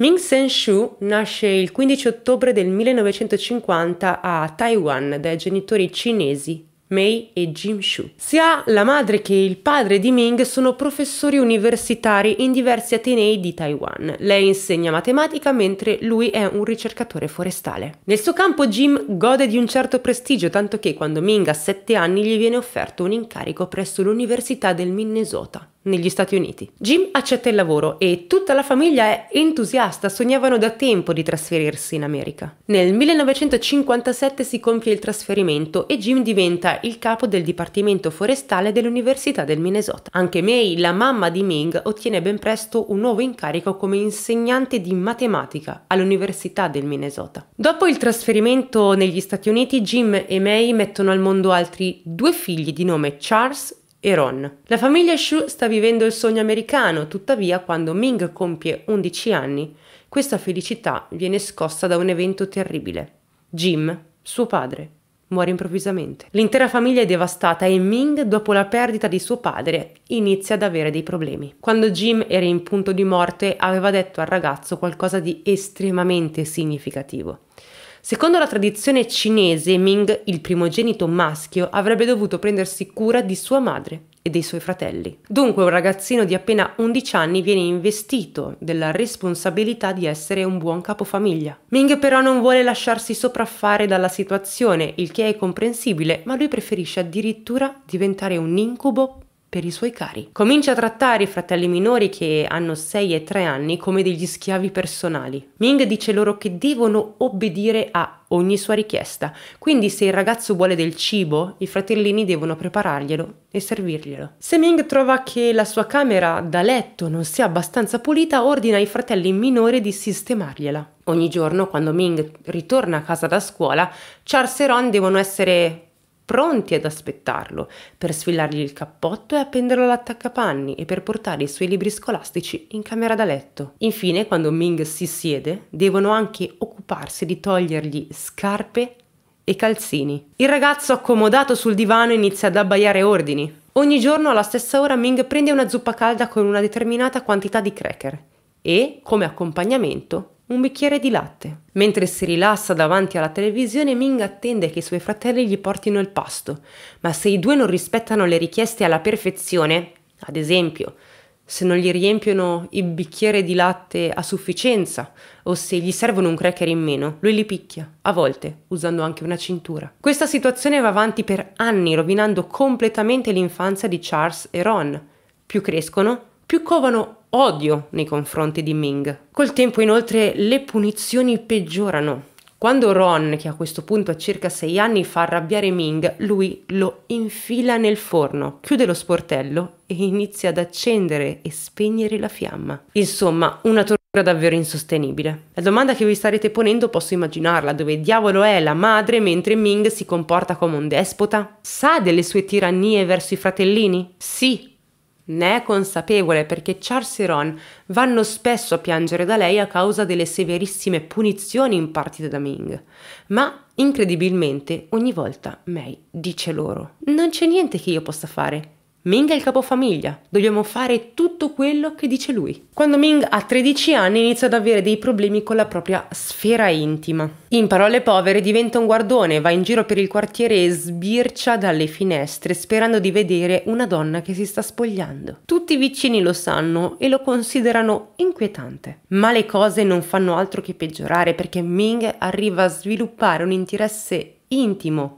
Ming Sen Shu nasce il 15 ottobre del 1950 a Taiwan dai genitori cinesi Mei e Jim Shu. Sia la madre che il padre di Ming sono professori universitari in diversi atenei di Taiwan. Lei insegna matematica mentre lui è un ricercatore forestale. Nel suo campo Jim gode di un certo prestigio, tanto che quando Ming ha 7 anni gli viene offerto un incarico presso l'Università del Minnesota negli Stati Uniti. Jim accetta il lavoro e tutta la famiglia è entusiasta, sognavano da tempo di trasferirsi in America. Nel 1957 si compie il trasferimento e Jim diventa il capo del dipartimento forestale dell'Università del Minnesota. Anche May, la mamma di Ming, ottiene ben presto un nuovo incarico come insegnante di matematica all'Università del Minnesota. Dopo il trasferimento negli Stati Uniti, Jim e May mettono al mondo altri due figli di nome Charles e Ron. La famiglia Shu sta vivendo il sogno americano, tuttavia quando Ming compie 11 anni, questa felicità viene scossa da un evento terribile. Jim, suo padre, muore improvvisamente. L'intera famiglia è devastata e Ming, dopo la perdita di suo padre, inizia ad avere dei problemi. Quando Jim era in punto di morte, aveva detto al ragazzo qualcosa di estremamente significativo. Secondo la tradizione cinese, Ming, il primogenito maschio, avrebbe dovuto prendersi cura di sua madre e dei suoi fratelli. Dunque un ragazzino di appena 11 anni viene investito della responsabilità di essere un buon capofamiglia. Ming però non vuole lasciarsi sopraffare dalla situazione, il che è comprensibile, ma lui preferisce addirittura diventare un incubo per i suoi cari. Comincia a trattare i fratelli minori che hanno 6 e 3 anni come degli schiavi personali. Ming dice loro che devono obbedire a ogni sua richiesta, quindi se il ragazzo vuole del cibo, i fratellini devono prepararglielo e servirglielo. Se Ming trova che la sua camera da letto non sia abbastanza pulita, ordina ai fratelli minori di sistemargliela. Ogni giorno, quando Ming ritorna a casa da scuola, Charles e Ron devono essere pronti ad aspettarlo, per sfilargli il cappotto e appenderlo all'attaccapanni e per portare i suoi libri scolastici in camera da letto. Infine, quando Ming si siede, devono anche occuparsi di togliergli scarpe e calzini. Il ragazzo accomodato sul divano inizia ad abbaiare ordini. Ogni giorno alla stessa ora Ming prende una zuppa calda con una determinata quantità di cracker e, come accompagnamento, un bicchiere di latte. Mentre si rilassa davanti alla televisione, Ming attende che i suoi fratelli gli portino il pasto, ma se i due non rispettano le richieste alla perfezione, ad esempio, se non gli riempiono il bicchiere di latte a sufficienza o se gli servono un cracker in meno, lui li picchia, a volte usando anche una cintura. Questa situazione va avanti per anni, rovinando completamente l'infanzia di Charles e Ron. Più crescono, più covano odio nei confronti di Ming. Col tempo inoltre le punizioni peggiorano. Quando Ron, che a questo punto ha circa sei anni, fa arrabbiare Ming, lui lo infila nel forno, chiude lo sportello e inizia ad accendere e spegnere la fiamma. Insomma, una tortura davvero insostenibile. La domanda che vi starete ponendo posso immaginarla, dove diavolo è la madre mentre Ming si comporta come un despota? Sa delle sue tirannie verso i fratellini? Sì, ne è consapevole perché Charles e Ron vanno spesso a piangere da lei a causa delle severissime punizioni impartite da Ming. Ma incredibilmente ogni volta May dice loro: Non c'è niente che io possa fare. Ming è il capofamiglia, dobbiamo fare tutto quello che dice lui. Quando Ming ha 13 anni inizia ad avere dei problemi con la propria sfera intima. In parole povere diventa un guardone, va in giro per il quartiere e sbircia dalle finestre sperando di vedere una donna che si sta spogliando. Tutti i vicini lo sanno e lo considerano inquietante. Ma le cose non fanno altro che peggiorare perché Ming arriva a sviluppare un interesse intimo,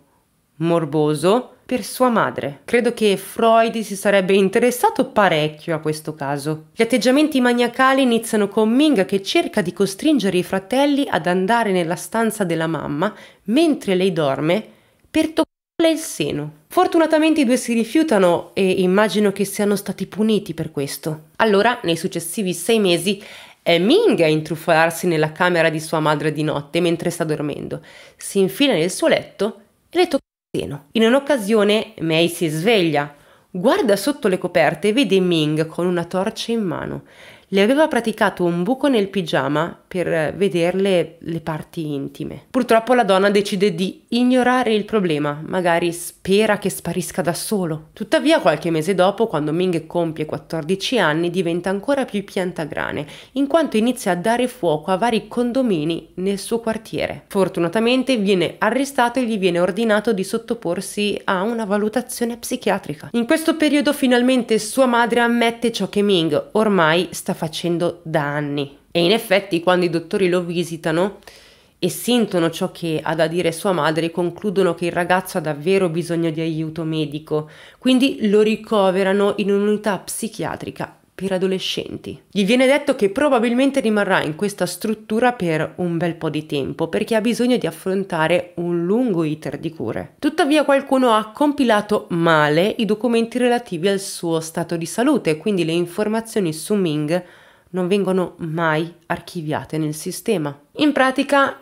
morboso, per sua madre. Credo che Freud si sarebbe interessato parecchio a questo caso. Gli atteggiamenti maniacali iniziano con Ming che cerca di costringere i fratelli ad andare nella stanza della mamma mentre lei dorme per toccarle il seno. Fortunatamente i due si rifiutano e immagino che siano stati puniti per questo. Allora, nei successivi sei mesi, è Ming a intrufolarsi nella camera di sua madre di notte mentre sta dormendo. Si infila nel suo letto e le tocca in un'occasione May si sveglia, guarda sotto le coperte e vede Ming con una torcia in mano. Le aveva praticato un buco nel pigiama per eh, vederle le parti intime. Purtroppo la donna decide di ignorare il problema, magari spera che sparisca da solo. Tuttavia qualche mese dopo, quando Ming compie 14 anni, diventa ancora più piantagrane, in quanto inizia a dare fuoco a vari condomini nel suo quartiere. Fortunatamente viene arrestato e gli viene ordinato di sottoporsi a una valutazione psichiatrica. In questo periodo finalmente sua madre ammette ciò che Ming ormai sta facendo facendo da anni. E in effetti quando i dottori lo visitano e sentono ciò che ha da dire sua madre, concludono che il ragazzo ha davvero bisogno di aiuto medico, quindi lo ricoverano in un'unità psichiatrica per adolescenti. Gli viene detto che probabilmente rimarrà in questa struttura per un bel po' di tempo perché ha bisogno di affrontare un lungo iter di cure. Tuttavia qualcuno ha compilato male i documenti relativi al suo stato di salute, quindi le informazioni su Ming non vengono mai archiviate nel sistema. In pratica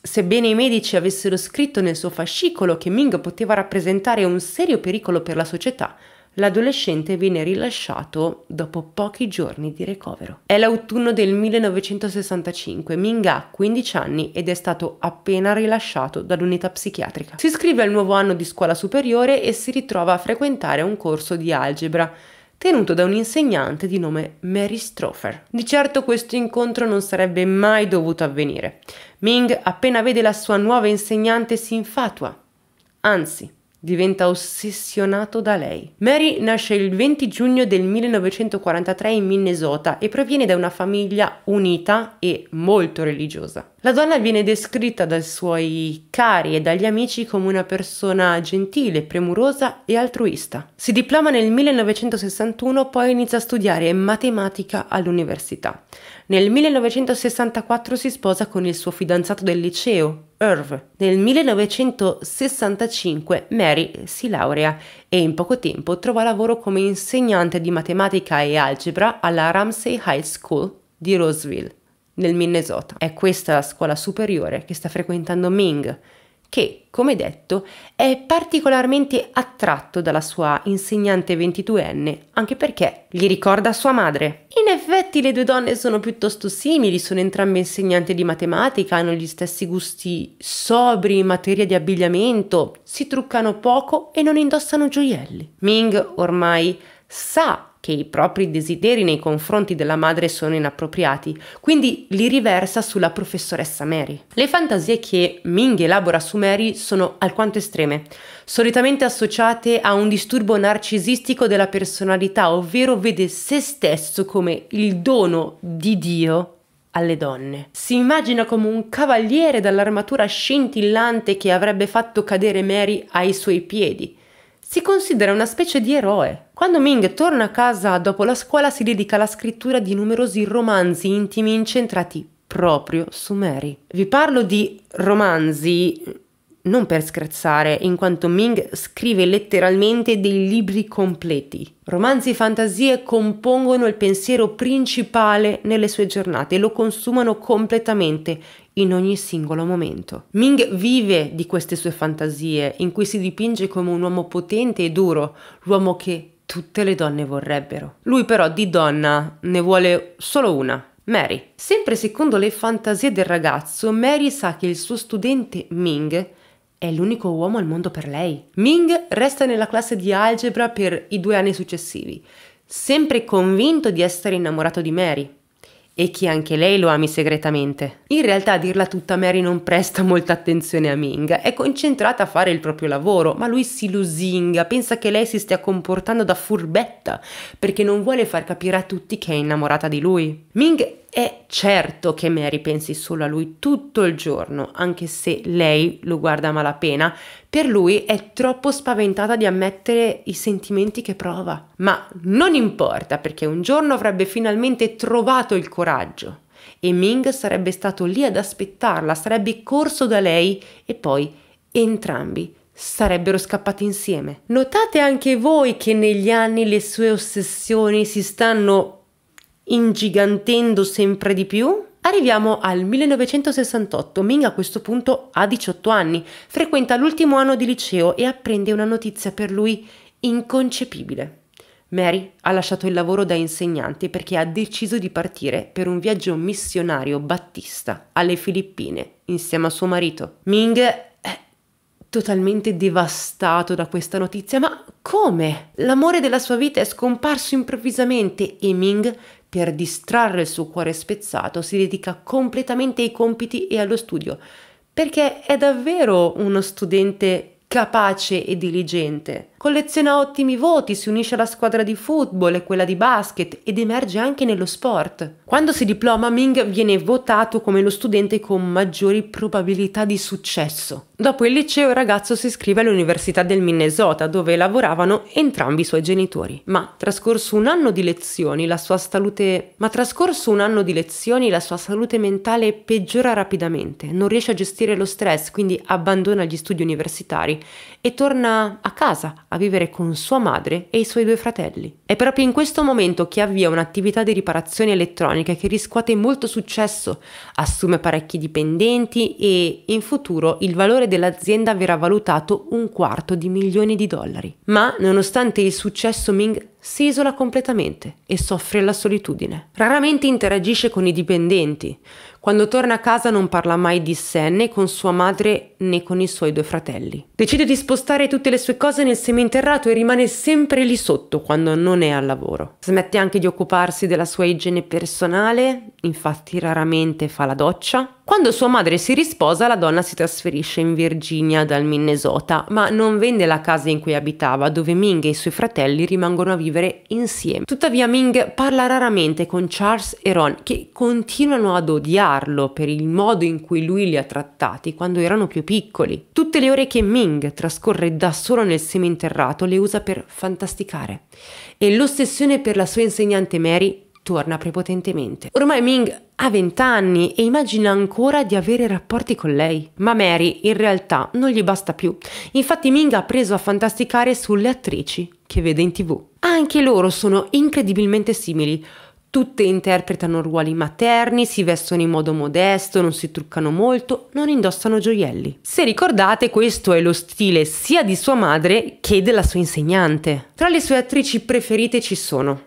Sebbene i medici avessero scritto nel suo fascicolo che Ming poteva rappresentare un serio pericolo per la società, L'adolescente viene rilasciato dopo pochi giorni di ricovero. È l'autunno del 1965, Ming ha 15 anni ed è stato appena rilasciato dall'unità psichiatrica. Si iscrive al nuovo anno di scuola superiore e si ritrova a frequentare un corso di algebra tenuto da un insegnante di nome Mary Strofer. Di certo questo incontro non sarebbe mai dovuto avvenire. Ming appena vede la sua nuova insegnante si infatua, anzi diventa ossessionato da lei. Mary nasce il 20 giugno del 1943 in Minnesota e proviene da una famiglia unita e molto religiosa. La donna viene descritta dai suoi cari e dagli amici come una persona gentile, premurosa e altruista. Si diploma nel 1961, poi inizia a studiare matematica all'università. Nel 1964 si sposa con il suo fidanzato del liceo, Irv. Nel 1965 Mary si laurea e in poco tempo trova lavoro come insegnante di matematica e algebra alla Ramsey High School di Roseville, nel Minnesota. È questa la scuola superiore che sta frequentando Ming, che, come detto, è particolarmente attratto dalla sua insegnante 22enne, anche perché gli ricorda sua madre. In effetti le due donne sono piuttosto simili, sono entrambe insegnanti di matematica, hanno gli stessi gusti sobri in materia di abbigliamento, si truccano poco e non indossano gioielli. Ming ormai sa che i propri desideri nei confronti della madre sono inappropriati, quindi li riversa sulla professoressa Mary. Le fantasie che Ming elabora su Mary sono alquanto estreme, solitamente associate a un disturbo narcisistico della personalità, ovvero vede se stesso come il dono di Dio alle donne. Si immagina come un cavaliere dall'armatura scintillante che avrebbe fatto cadere Mary ai suoi piedi, si considera una specie di eroe. Quando Ming torna a casa dopo la scuola si dedica alla scrittura di numerosi romanzi intimi incentrati proprio su Mary. Vi parlo di romanzi non per scherzare, in quanto Ming scrive letteralmente dei libri completi. Romanzi e fantasie compongono il pensiero principale nelle sue giornate e lo consumano completamente in ogni singolo momento. Ming vive di queste sue fantasie, in cui si dipinge come un uomo potente e duro, l'uomo che tutte le donne vorrebbero. Lui però di donna ne vuole solo una, Mary. Sempre secondo le fantasie del ragazzo, Mary sa che il suo studente Ming è l'unico uomo al mondo per lei. Ming resta nella classe di algebra per i due anni successivi, sempre convinto di essere innamorato di Mary, e che anche lei lo ami segretamente. In realtà, a dirla tutta, Mary non presta molta attenzione a Ming, è concentrata a fare il proprio lavoro, ma lui si lusinga, pensa che lei si stia comportando da furbetta, perché non vuole far capire a tutti che è innamorata di lui. Ming è certo che Mary pensi solo a lui tutto il giorno, anche se lei lo guarda a malapena. Per lui è troppo spaventata di ammettere i sentimenti che prova. Ma non importa, perché un giorno avrebbe finalmente trovato il coraggio. E Ming sarebbe stato lì ad aspettarla, sarebbe corso da lei e poi entrambi sarebbero scappati insieme. Notate anche voi che negli anni le sue ossessioni si stanno ingigantendo sempre di più Arriviamo al 1968. Ming a questo punto ha 18 anni, frequenta l'ultimo anno di liceo e apprende una notizia per lui inconcepibile. Mary ha lasciato il lavoro da insegnante perché ha deciso di partire per un viaggio missionario battista alle Filippine insieme a suo marito. Ming è totalmente devastato da questa notizia, ma come? L'amore della sua vita è scomparso improvvisamente e Ming per distrarre il suo cuore spezzato, si dedica completamente ai compiti e allo studio, perché è davvero uno studente capace e diligente. Colleziona ottimi voti, si unisce alla squadra di football e quella di basket ed emerge anche nello sport. Quando si diploma, Ming viene votato come lo studente con maggiori probabilità di successo. Dopo il liceo il ragazzo si iscrive all'Università del Minnesota dove lavoravano entrambi i suoi genitori. Ma trascorso un anno di lezioni la sua salute, lezioni, la sua salute mentale peggiora rapidamente, non riesce a gestire lo stress, quindi abbandona gli studi universitari e torna a casa a vivere con sua madre e i suoi due fratelli. È proprio in questo momento che avvia un'attività di riparazioni elettroniche che riscuote molto successo, assume parecchi dipendenti e in futuro il valore dell'azienda verrà valutato un quarto di milioni di dollari. Ma nonostante il successo Ming si isola completamente e soffre la solitudine. Raramente interagisce con i dipendenti, quando torna a casa non parla mai di sé né con sua madre né con i suoi due fratelli. Decide di spostare tutte le sue cose nel seminterrato e rimane sempre lì sotto quando non è al lavoro. Smette anche di occuparsi della sua igiene personale, infatti raramente fa la doccia. Quando sua madre si risposa, la donna si trasferisce in Virginia dal Minnesota, ma non vende la casa in cui abitava, dove Ming e i suoi fratelli rimangono a vivere insieme. Tuttavia Ming parla raramente con Charles e Ron, che continuano ad odiare giudicarlo per il modo in cui lui li ha trattati quando erano più piccoli. Tutte le ore che Ming trascorre da solo nel seminterrato le usa per fantasticare e l'ossessione per la sua insegnante Mary torna prepotentemente. Ormai Ming ha 20 anni e immagina ancora di avere rapporti con lei, ma Mary in realtà non gli basta più. Infatti Ming ha preso a fantasticare sulle attrici che vede in tv. Anche loro sono incredibilmente simili, Tutte interpretano ruoli materni, si vestono in modo modesto, non si truccano molto, non indossano gioielli. Se ricordate, questo è lo stile sia di sua madre che della sua insegnante. Tra le sue attrici preferite ci sono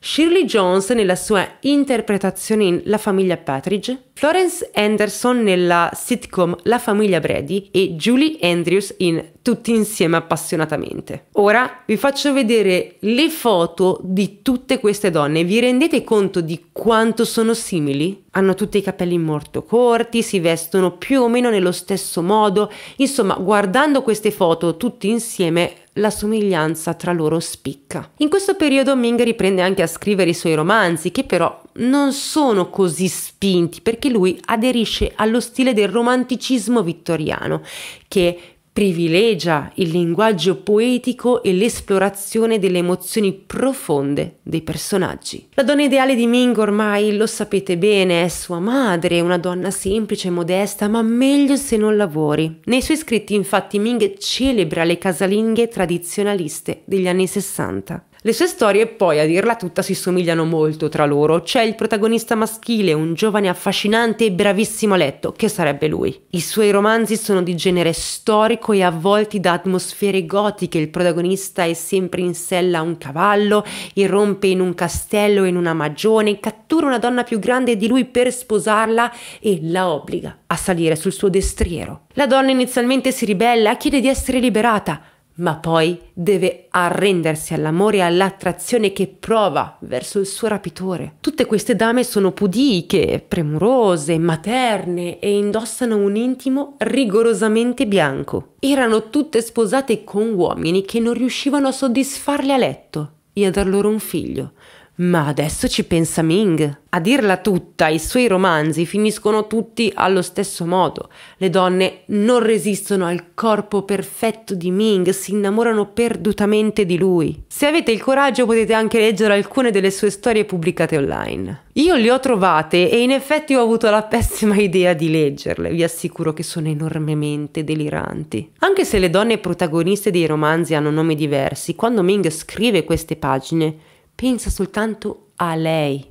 Shirley Jones nella sua interpretazione in La famiglia Patridge, Florence Anderson nella sitcom La famiglia Brady e Julie Andrews in Tutti insieme appassionatamente. Ora vi faccio vedere le foto di tutte queste donne, vi rendete conto di quanto sono simili? hanno tutti i capelli molto corti, si vestono più o meno nello stesso modo, insomma guardando queste foto tutti insieme la somiglianza tra loro spicca. In questo periodo Ming riprende anche a scrivere i suoi romanzi, che però non sono così spinti perché lui aderisce allo stile del romanticismo vittoriano, che privilegia il linguaggio poetico e l'esplorazione delle emozioni profonde dei personaggi. La donna ideale di Ming ormai lo sapete bene, è sua madre, una donna semplice e modesta, ma meglio se non lavori. Nei suoi scritti infatti Ming celebra le casalinghe tradizionaliste degli anni 60. Le sue storie poi, a dirla tutta, si somigliano molto tra loro. C'è il protagonista maschile, un giovane affascinante e bravissimo a letto, che sarebbe lui. I suoi romanzi sono di genere storico e avvolti da atmosfere gotiche. Il protagonista è sempre in sella a un cavallo, irrompe in un castello e in una magione, cattura una donna più grande di lui per sposarla e la obbliga a salire sul suo destriero. La donna inizialmente si ribella, e chiede di essere liberata, ma poi deve arrendersi all'amore e all'attrazione che prova verso il suo rapitore. Tutte queste dame sono pudiche, premurose, materne e indossano un intimo rigorosamente bianco. Erano tutte sposate con uomini che non riuscivano a soddisfarle a letto e a dar loro un figlio. Ma adesso ci pensa Ming. A dirla tutta, i suoi romanzi finiscono tutti allo stesso modo. Le donne non resistono al corpo perfetto di Ming, si innamorano perdutamente di lui. Se avete il coraggio potete anche leggere alcune delle sue storie pubblicate online. Io le ho trovate e in effetti ho avuto la pessima idea di leggerle, vi assicuro che sono enormemente deliranti. Anche se le donne protagoniste dei romanzi hanno nomi diversi, quando Ming scrive queste pagine, pensa soltanto a lei,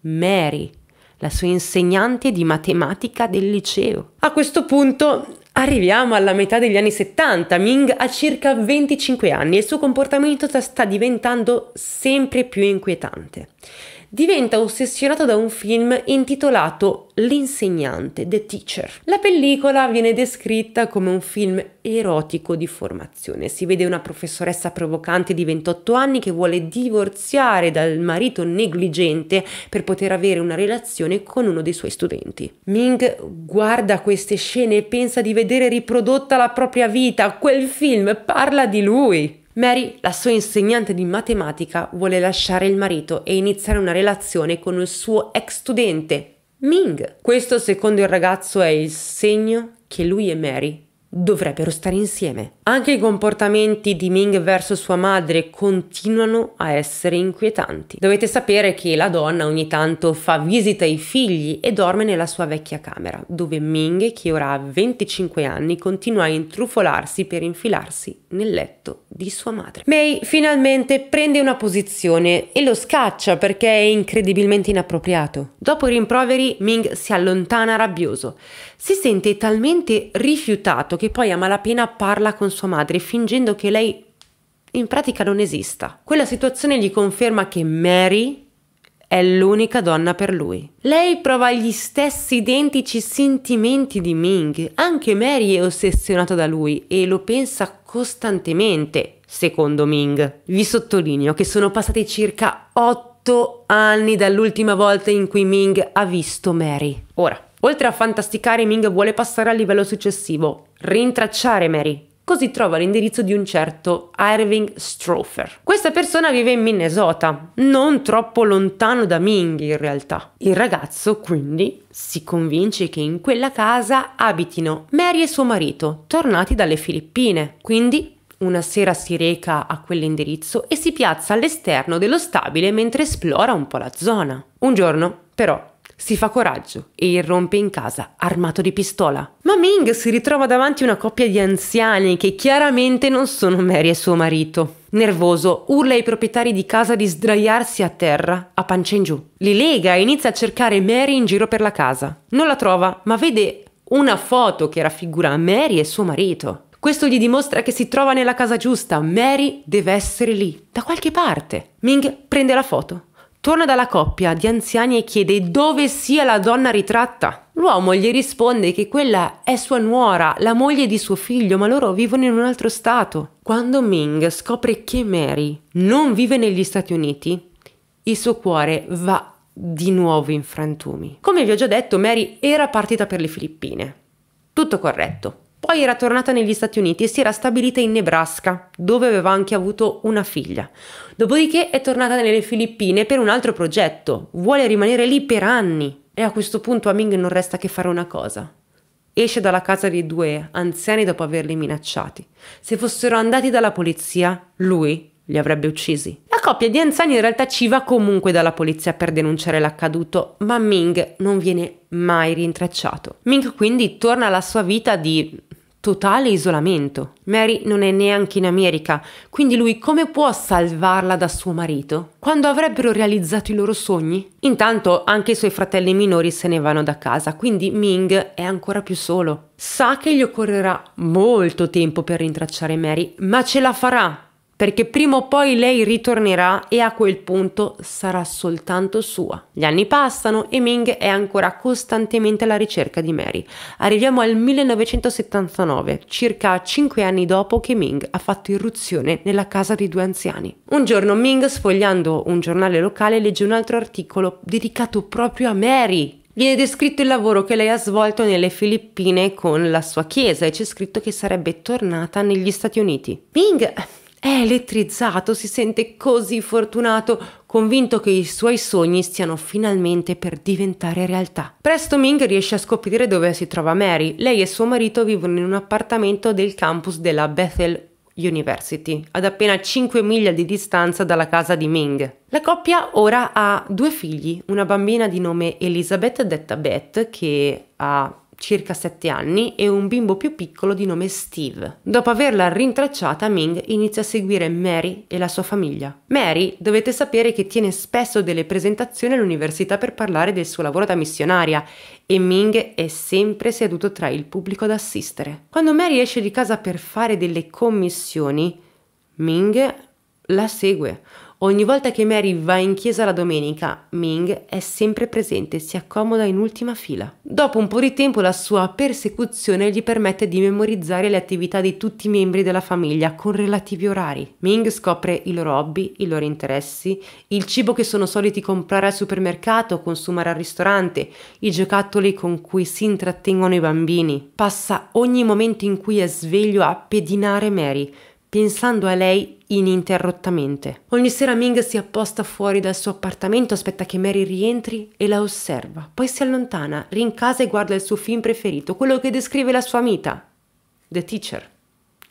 Mary, la sua insegnante di matematica del liceo. A questo punto Arriviamo alla metà degli anni 70, Ming ha circa 25 anni e il suo comportamento sta diventando sempre più inquietante diventa ossessionato da un film intitolato L'insegnante, The Teacher. La pellicola viene descritta come un film erotico di formazione. Si vede una professoressa provocante di 28 anni che vuole divorziare dal marito negligente per poter avere una relazione con uno dei suoi studenti. Ming guarda queste scene e pensa di vedere riprodotta la propria vita. Quel film parla di lui. Mary, la sua insegnante di matematica, vuole lasciare il marito e iniziare una relazione con il suo ex studente, Ming. Questo, secondo il ragazzo, è il segno che lui e Mary dovrebbero stare insieme. Anche i comportamenti di Ming verso sua madre continuano a essere inquietanti. Dovete sapere che la donna ogni tanto fa visita ai figli e dorme nella sua vecchia camera, dove Ming, che ora ha 25 anni, continua a intrufolarsi per infilarsi nel letto di sua madre. May finalmente prende una posizione e lo scaccia perché è incredibilmente inappropriato. Dopo i rimproveri, Ming si allontana rabbioso. Si sente talmente rifiutato che poi a malapena parla con sua madre fingendo che lei in pratica non esista. Quella situazione gli conferma che Mary è l'unica donna per lui. Lei prova gli stessi identici sentimenti di Ming, anche Mary è ossessionata da lui e lo pensa costantemente, secondo Ming. Vi sottolineo che sono passati circa 8 anni dall'ultima volta in cui Ming ha visto Mary. Ora, oltre a fantasticare, Ming vuole passare al livello successivo, rintracciare Mary, così trova l'indirizzo di un certo Irving Strofer. Questa persona vive in Minnesota, non troppo lontano da Ming in realtà. Il ragazzo quindi si convince che in quella casa abitino Mary e suo marito, tornati dalle Filippine. Quindi una sera si reca a quell'indirizzo e si piazza all'esterno dello stabile mentre esplora un po' la zona. Un giorno, però, si fa coraggio e irrompe in casa armato di pistola. Ma Ming si ritrova davanti a una coppia di anziani che chiaramente non sono Mary e suo marito. Nervoso, urla ai proprietari di casa di sdraiarsi a terra, a pancia in giù. Li lega e inizia a cercare Mary in giro per la casa. Non la trova, ma vede una foto che raffigura Mary e suo marito. Questo gli dimostra che si trova nella casa giusta, Mary deve essere lì, da qualche parte. Ming prende la foto, Torna dalla coppia di anziani e chiede dove sia la donna ritratta. L'uomo gli risponde che quella è sua nuora, la moglie di suo figlio, ma loro vivono in un altro stato. Quando Ming scopre che Mary non vive negli Stati Uniti, il suo cuore va di nuovo in frantumi. Come vi ho già detto, Mary era partita per le Filippine. Tutto corretto. Poi era tornata negli Stati Uniti e si era stabilita in Nebraska, dove aveva anche avuto una figlia. Dopodiché è tornata nelle Filippine per un altro progetto. Vuole rimanere lì per anni. E a questo punto a Ming non resta che fare una cosa. Esce dalla casa dei due anziani dopo averli minacciati. Se fossero andati dalla polizia, lui li avrebbe uccisi. La coppia di anziani in realtà ci va comunque dalla polizia per denunciare l'accaduto, ma Ming non viene mai rintracciato. Ming quindi torna alla sua vita di totale isolamento. Mary non è neanche in America, quindi lui come può salvarla da suo marito? Quando avrebbero realizzato i loro sogni? Intanto anche i suoi fratelli minori se ne vanno da casa, quindi Ming è ancora più solo. Sa che gli occorrerà molto tempo per rintracciare Mary, ma ce la farà perché prima o poi lei ritornerà e a quel punto sarà soltanto sua. Gli anni passano e Ming è ancora costantemente alla ricerca di Mary. Arriviamo al 1979, circa 5 anni dopo che Ming ha fatto irruzione nella casa di due anziani. Un giorno Ming, sfogliando un giornale locale, legge un altro articolo dedicato proprio a Mary, Viene descritto il lavoro che lei ha svolto nelle Filippine con la sua chiesa e c'è scritto che sarebbe tornata negli Stati Uniti. Ming è elettrizzato, si sente così fortunato, convinto che i suoi sogni stiano finalmente per diventare realtà. Presto Ming riesce a scoprire dove si trova Mary. Lei e suo marito vivono in un appartamento del campus della Bethel University, ad appena 5 miglia di distanza dalla casa di Ming. La coppia ora ha due figli, una bambina di nome Elizabeth, detta Beth, che ha circa 7 anni, e un bimbo più piccolo di nome Steve. Dopo averla rintracciata, Ming inizia a seguire Mary e la sua famiglia. Mary, dovete sapere che tiene spesso delle presentazioni all'università per parlare del suo lavoro da missionaria e Ming è sempre seduto tra il pubblico ad assistere. Quando Mary esce di casa per fare delle commissioni, Ming la segue. Ogni volta che Mary va in chiesa la domenica, Ming è sempre presente e si accomoda in ultima fila. Dopo un po' di tempo la sua persecuzione gli permette di memorizzare le attività di tutti i membri della famiglia con relativi orari. Ming scopre i loro hobby, i loro interessi, il cibo che sono soliti comprare al supermercato, o consumare al ristorante, i giocattoli con cui si intrattengono i bambini. Passa ogni momento in cui è sveglio a pedinare Mary pensando a lei ininterrottamente. Ogni sera Ming si apposta fuori dal suo appartamento, aspetta che Mary rientri e la osserva. Poi si allontana, rincasa e guarda il suo film preferito, quello che descrive la sua amica, The Teacher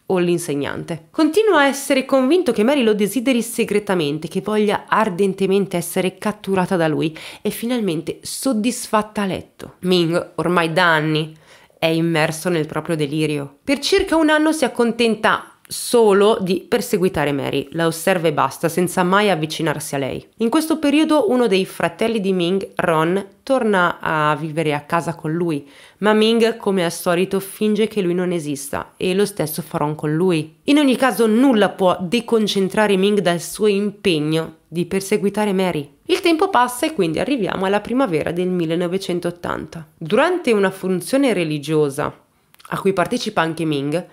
o l'insegnante. Continua a essere convinto che Mary lo desideri segretamente, che voglia ardentemente essere catturata da lui e finalmente soddisfatta a letto. Ming, ormai da anni, è immerso nel proprio delirio. Per circa un anno si accontenta solo di perseguitare Mary, la osserva e basta, senza mai avvicinarsi a lei. In questo periodo uno dei fratelli di Ming, Ron, torna a vivere a casa con lui, ma Ming, come al solito, finge che lui non esista e lo stesso farò con lui. In ogni caso nulla può deconcentrare Ming dal suo impegno di perseguitare Mary. Il tempo passa e quindi arriviamo alla primavera del 1980. Durante una funzione religiosa a cui partecipa anche Ming,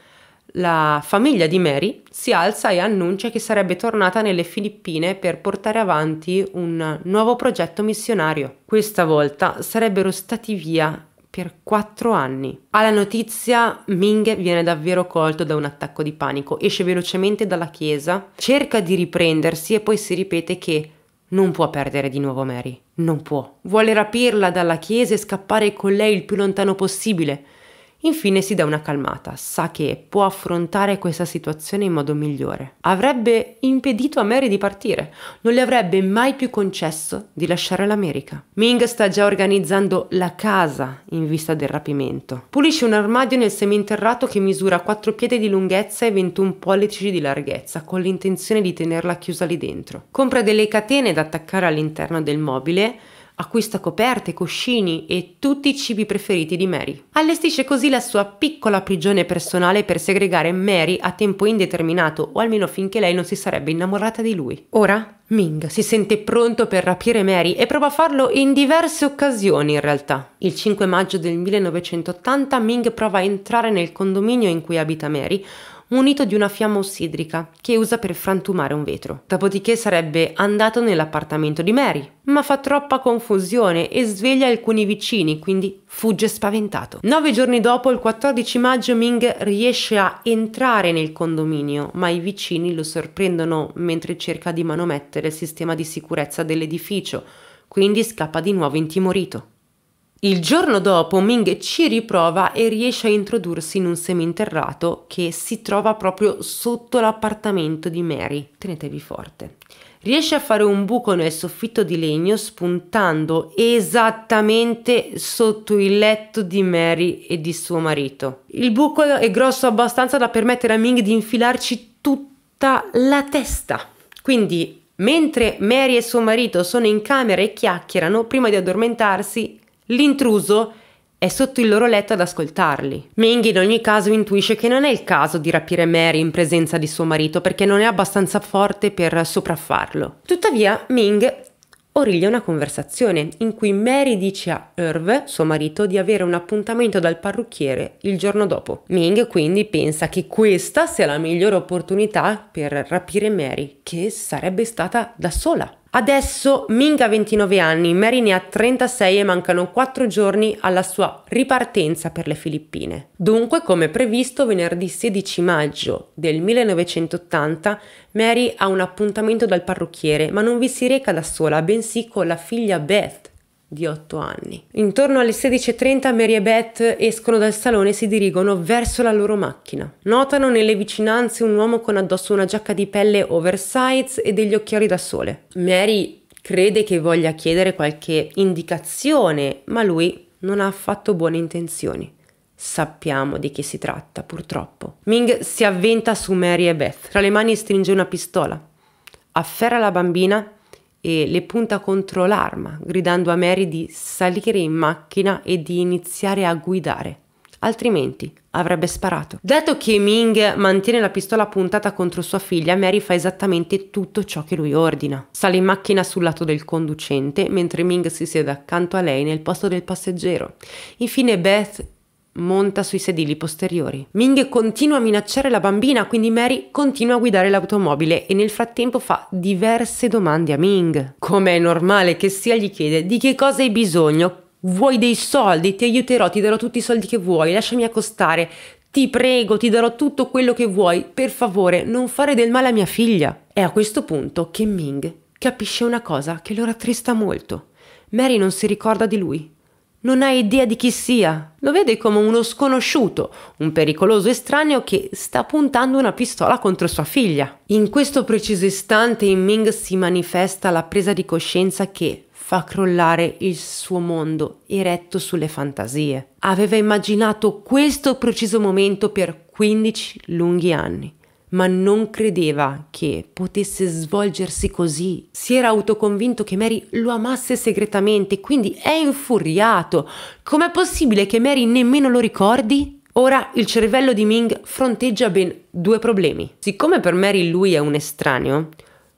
la famiglia di Mary si alza e annuncia che sarebbe tornata nelle Filippine per portare avanti un nuovo progetto missionario. Questa volta sarebbero stati via per quattro anni. Alla notizia, Ming viene davvero colto da un attacco di panico, esce velocemente dalla chiesa, cerca di riprendersi e poi si ripete che non può perdere di nuovo Mary, non può. Vuole rapirla dalla chiesa e scappare con lei il più lontano possibile, Infine si dà una calmata, sa che può affrontare questa situazione in modo migliore. Avrebbe impedito a Mary di partire, non le avrebbe mai più concesso di lasciare l'America. Ming sta già organizzando la casa in vista del rapimento. Pulisce un armadio nel seminterrato che misura 4 piedi di lunghezza e 21 pollici di larghezza, con l'intenzione di tenerla chiusa lì dentro. Compra delle catene da attaccare all'interno del mobile acquista coperte, cuscini e tutti i cibi preferiti di Mary. Allestisce così la sua piccola prigione personale per segregare Mary a tempo indeterminato o almeno finché lei non si sarebbe innamorata di lui. Ora Ming si sente pronto per rapire Mary e prova a farlo in diverse occasioni in realtà. Il 5 maggio del 1980 Ming prova a entrare nel condominio in cui abita Mary, munito di una fiamma ossidrica che usa per frantumare un vetro. Dopodiché sarebbe andato nell'appartamento di Mary, ma fa troppa confusione e sveglia alcuni vicini, quindi fugge spaventato. Nove giorni dopo, il 14 maggio, Ming riesce a entrare nel condominio, ma i vicini lo sorprendono mentre cerca di manomettere il sistema di sicurezza dell'edificio, quindi scappa di nuovo intimorito. Il giorno dopo Ming ci riprova e riesce a introdursi in un seminterrato che si trova proprio sotto l'appartamento di Mary. Tenetevi forte. Riesce a fare un buco nel soffitto di legno spuntando esattamente sotto il letto di Mary e di suo marito. Il buco è grosso abbastanza da permettere a Ming di infilarci tutta la testa. Quindi Mentre Mary e suo marito sono in camera e chiacchierano, prima di addormentarsi, L'intruso è sotto il loro letto ad ascoltarli. Ming in ogni caso intuisce che non è il caso di rapire Mary in presenza di suo marito perché non è abbastanza forte per sopraffarlo. Tuttavia, Ming origlia una conversazione in cui Mary dice a Irv, suo marito, di avere un appuntamento dal parrucchiere il giorno dopo. Ming quindi pensa che questa sia la migliore opportunità per rapire Mary, che sarebbe stata da sola Adesso Ming ha 29 anni, Mary ne ha 36 e mancano 4 giorni alla sua ripartenza per le Filippine. Dunque, come previsto, venerdì 16 maggio del 1980 Mary ha un appuntamento dal parrucchiere, ma non vi si reca da sola, bensì con la figlia Beth, di 8 anni. Intorno alle 16.30 Mary e Beth escono dal salone e si dirigono verso la loro macchina. Notano nelle vicinanze un uomo con addosso una giacca di pelle oversize e degli occhiali da sole. Mary crede che voglia chiedere qualche indicazione, ma lui non ha affatto buone intenzioni. Sappiamo di chi si tratta, purtroppo. Ming si avventa su Mary e Beth. Tra le mani stringe una pistola. Afferra la bambina e le punta contro l'arma, gridando a Mary di salire in macchina e di iniziare a guidare. Altrimenti avrebbe sparato. Dato che Ming mantiene la pistola puntata contro sua figlia, Mary fa esattamente tutto ciò che lui ordina. Sale in macchina sul lato del conducente, mentre Ming si siede accanto a lei nel posto del passeggero. Infine Beth monta sui sedili posteriori. Ming continua a minacciare la bambina, quindi Mary continua a guidare l'automobile e nel frattempo fa diverse domande a Ming. Come è normale che sia, gli chiede di che cosa hai bisogno, vuoi dei soldi, ti aiuterò, ti darò tutti i soldi che vuoi, lasciami accostare, ti prego, ti darò tutto quello che vuoi, per favore, non fare del male a mia figlia. È a questo punto che Ming capisce una cosa che lo rattrista molto. Mary non si ricorda di lui, non ha idea di chi sia, lo vede come uno sconosciuto, un pericoloso estraneo che sta puntando una pistola contro sua figlia. In questo preciso istante in Ming si manifesta la presa di coscienza che fa crollare il suo mondo eretto sulle fantasie. Aveva immaginato questo preciso momento per 15 lunghi anni ma non credeva che potesse svolgersi così. Si era autoconvinto che Mary lo amasse segretamente, quindi è infuriato. Com'è possibile che Mary nemmeno lo ricordi? Ora il cervello di Ming fronteggia ben due problemi. Siccome per Mary lui è un estraneo,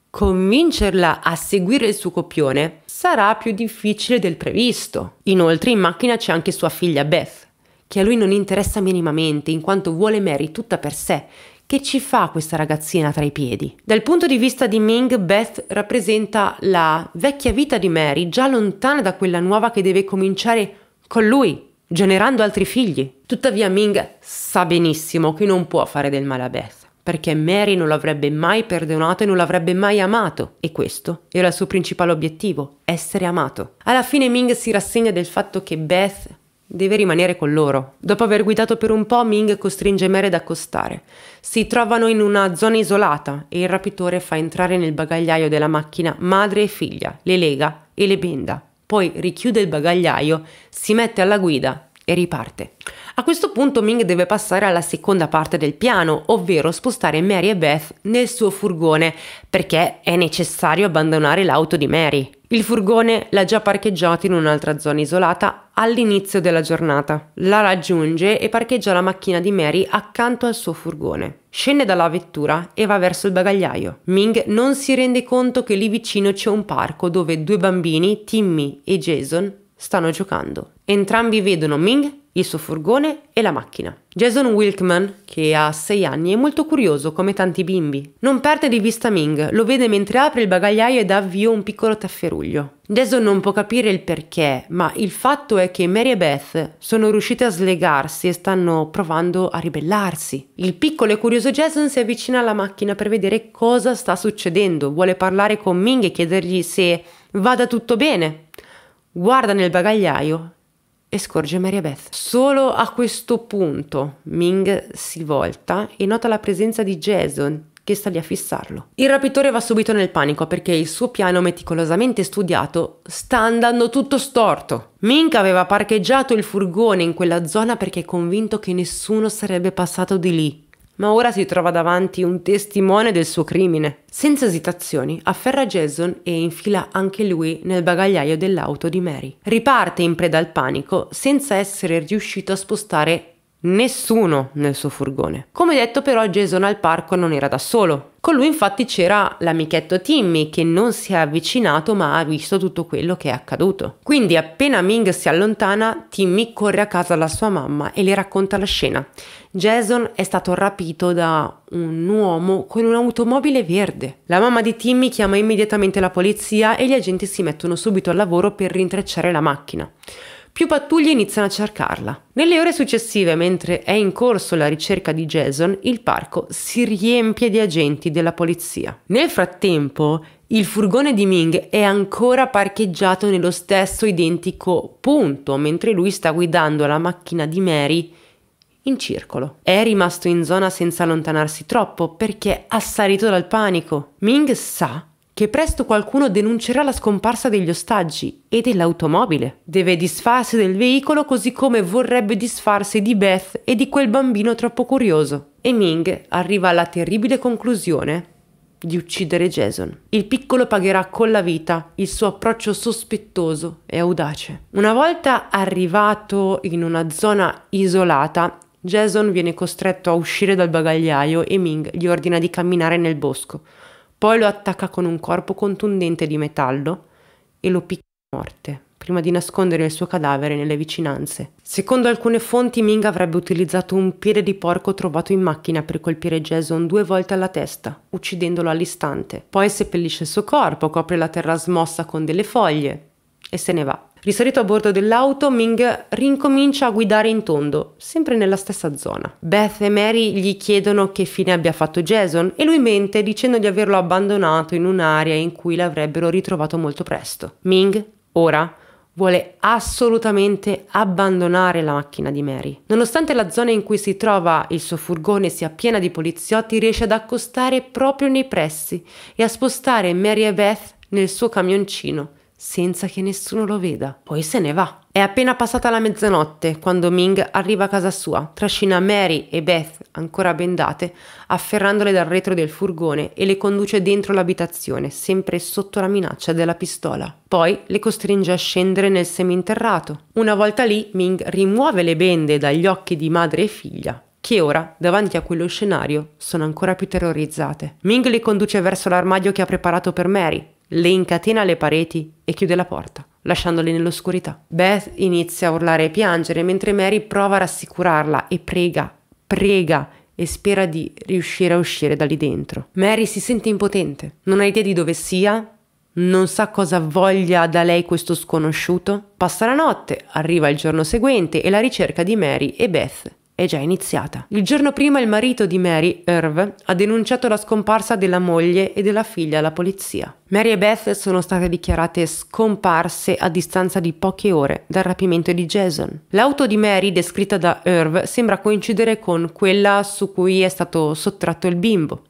convincerla a seguire il suo copione sarà più difficile del previsto. Inoltre in macchina c'è anche sua figlia Beth, che a lui non interessa minimamente in quanto vuole Mary tutta per sé che ci fa questa ragazzina tra i piedi? Dal punto di vista di Ming, Beth rappresenta la vecchia vita di Mary, già lontana da quella nuova che deve cominciare con lui, generando altri figli. Tuttavia Ming sa benissimo che non può fare del male a Beth, perché Mary non l'avrebbe mai perdonato e non l'avrebbe mai amato, e questo era il suo principale obiettivo, essere amato. Alla fine Ming si rassegna del fatto che Beth Deve rimanere con loro. Dopo aver guidato per un po', Ming costringe Mary ad accostare. Si trovano in una zona isolata e il rapitore fa entrare nel bagagliaio della macchina madre e figlia, le lega e le benda. Poi richiude il bagagliaio, si mette alla guida e riparte. A questo punto Ming deve passare alla seconda parte del piano, ovvero spostare Mary e Beth nel suo furgone, perché è necessario abbandonare l'auto di Mary. Il furgone l'ha già parcheggiato in un'altra zona isolata all'inizio della giornata. La raggiunge e parcheggia la macchina di Mary accanto al suo furgone. Scende dalla vettura e va verso il bagagliaio. Ming non si rende conto che lì vicino c'è un parco dove due bambini, Timmy e Jason, stanno giocando. Entrambi vedono Ming, il suo furgone e la macchina. Jason Wilkman, che ha 6 anni, è molto curioso come tanti bimbi. Non perde di vista Ming, lo vede mentre apre il bagagliaio e dà avvio un piccolo tafferuglio. Jason non può capire il perché, ma il fatto è che Mary e Beth sono riuscite a slegarsi e stanno provando a ribellarsi. Il piccolo e curioso Jason si avvicina alla macchina per vedere cosa sta succedendo, vuole parlare con Ming e chiedergli se vada tutto bene guarda nel bagagliaio e scorge Maria Beth. Solo a questo punto Ming si volta e nota la presenza di Jason che sta lì a fissarlo. Il rapitore va subito nel panico perché il suo piano meticolosamente studiato sta andando tutto storto. Mink aveva parcheggiato il furgone in quella zona perché è convinto che nessuno sarebbe passato di lì ma ora si trova davanti un testimone del suo crimine. Senza esitazioni, afferra Jason e infila anche lui nel bagagliaio dell'auto di Mary. Riparte in preda al panico senza essere riuscito a spostare nessuno nel suo furgone. Come detto però Jason al parco non era da solo, con lui infatti c'era l'amichetto Timmy che non si è avvicinato ma ha visto tutto quello che è accaduto. Quindi appena Ming si allontana, Timmy corre a casa alla sua mamma e le racconta la scena. Jason è stato rapito da un uomo con un'automobile verde. La mamma di Timmy chiama immediatamente la polizia e gli agenti si mettono subito al lavoro per rintracciare la macchina più pattuglie iniziano a cercarla. Nelle ore successive, mentre è in corso la ricerca di Jason, il parco si riempie di agenti della polizia. Nel frattempo, il furgone di Ming è ancora parcheggiato nello stesso identico punto, mentre lui sta guidando la macchina di Mary in circolo. È rimasto in zona senza allontanarsi troppo perché assalito dal panico. Ming sa che presto qualcuno denuncerà la scomparsa degli ostaggi e dell'automobile. Deve disfarsi del veicolo così come vorrebbe disfarsi di Beth e di quel bambino troppo curioso. E Ming arriva alla terribile conclusione di uccidere Jason. Il piccolo pagherà con la vita il suo approccio sospettoso e audace. Una volta arrivato in una zona isolata, Jason viene costretto a uscire dal bagagliaio e Ming gli ordina di camminare nel bosco poi lo attacca con un corpo contundente di metallo e lo picchia a morte prima di nascondere il suo cadavere nelle vicinanze. Secondo alcune fonti, Ming avrebbe utilizzato un piede di porco trovato in macchina per colpire Jason due volte alla testa, uccidendolo all'istante. Poi seppellisce il suo corpo, copre la terra smossa con delle foglie e se ne va. Risalito a bordo dell'auto, Ming rincomincia a guidare in tondo, sempre nella stessa zona. Beth e Mary gli chiedono che fine abbia fatto Jason e lui mente dicendo di averlo abbandonato in un'area in cui l'avrebbero ritrovato molto presto. Ming, ora, vuole assolutamente abbandonare la macchina di Mary. Nonostante la zona in cui si trova il suo furgone sia piena di poliziotti, riesce ad accostare proprio nei pressi e a spostare Mary e Beth nel suo camioncino senza che nessuno lo veda. Poi se ne va. È appena passata la mezzanotte quando Ming arriva a casa sua, trascina Mary e Beth, ancora bendate, afferrandole dal retro del furgone e le conduce dentro l'abitazione, sempre sotto la minaccia della pistola. Poi le costringe a scendere nel seminterrato. Una volta lì, Ming rimuove le bende dagli occhi di madre e figlia che ora, davanti a quello scenario, sono ancora più terrorizzate. Ming le conduce verso l'armadio che ha preparato per Mary, le incatena alle pareti e chiude la porta, lasciandole nell'oscurità. Beth inizia a urlare e piangere mentre Mary prova a rassicurarla e prega, prega e spera di riuscire a uscire da lì dentro. Mary si sente impotente, non ha idea di dove sia, non sa cosa voglia da lei questo sconosciuto. Passa la notte, arriva il giorno seguente e la ricerca di Mary e Beth è già iniziata. Il giorno prima il marito di Mary, Irv, ha denunciato la scomparsa della moglie e della figlia alla polizia. Mary e Beth sono state dichiarate scomparse a distanza di poche ore dal rapimento di Jason. L'auto di Mary, descritta da Irv, sembra coincidere con quella su cui è stato sottratto il bimbo.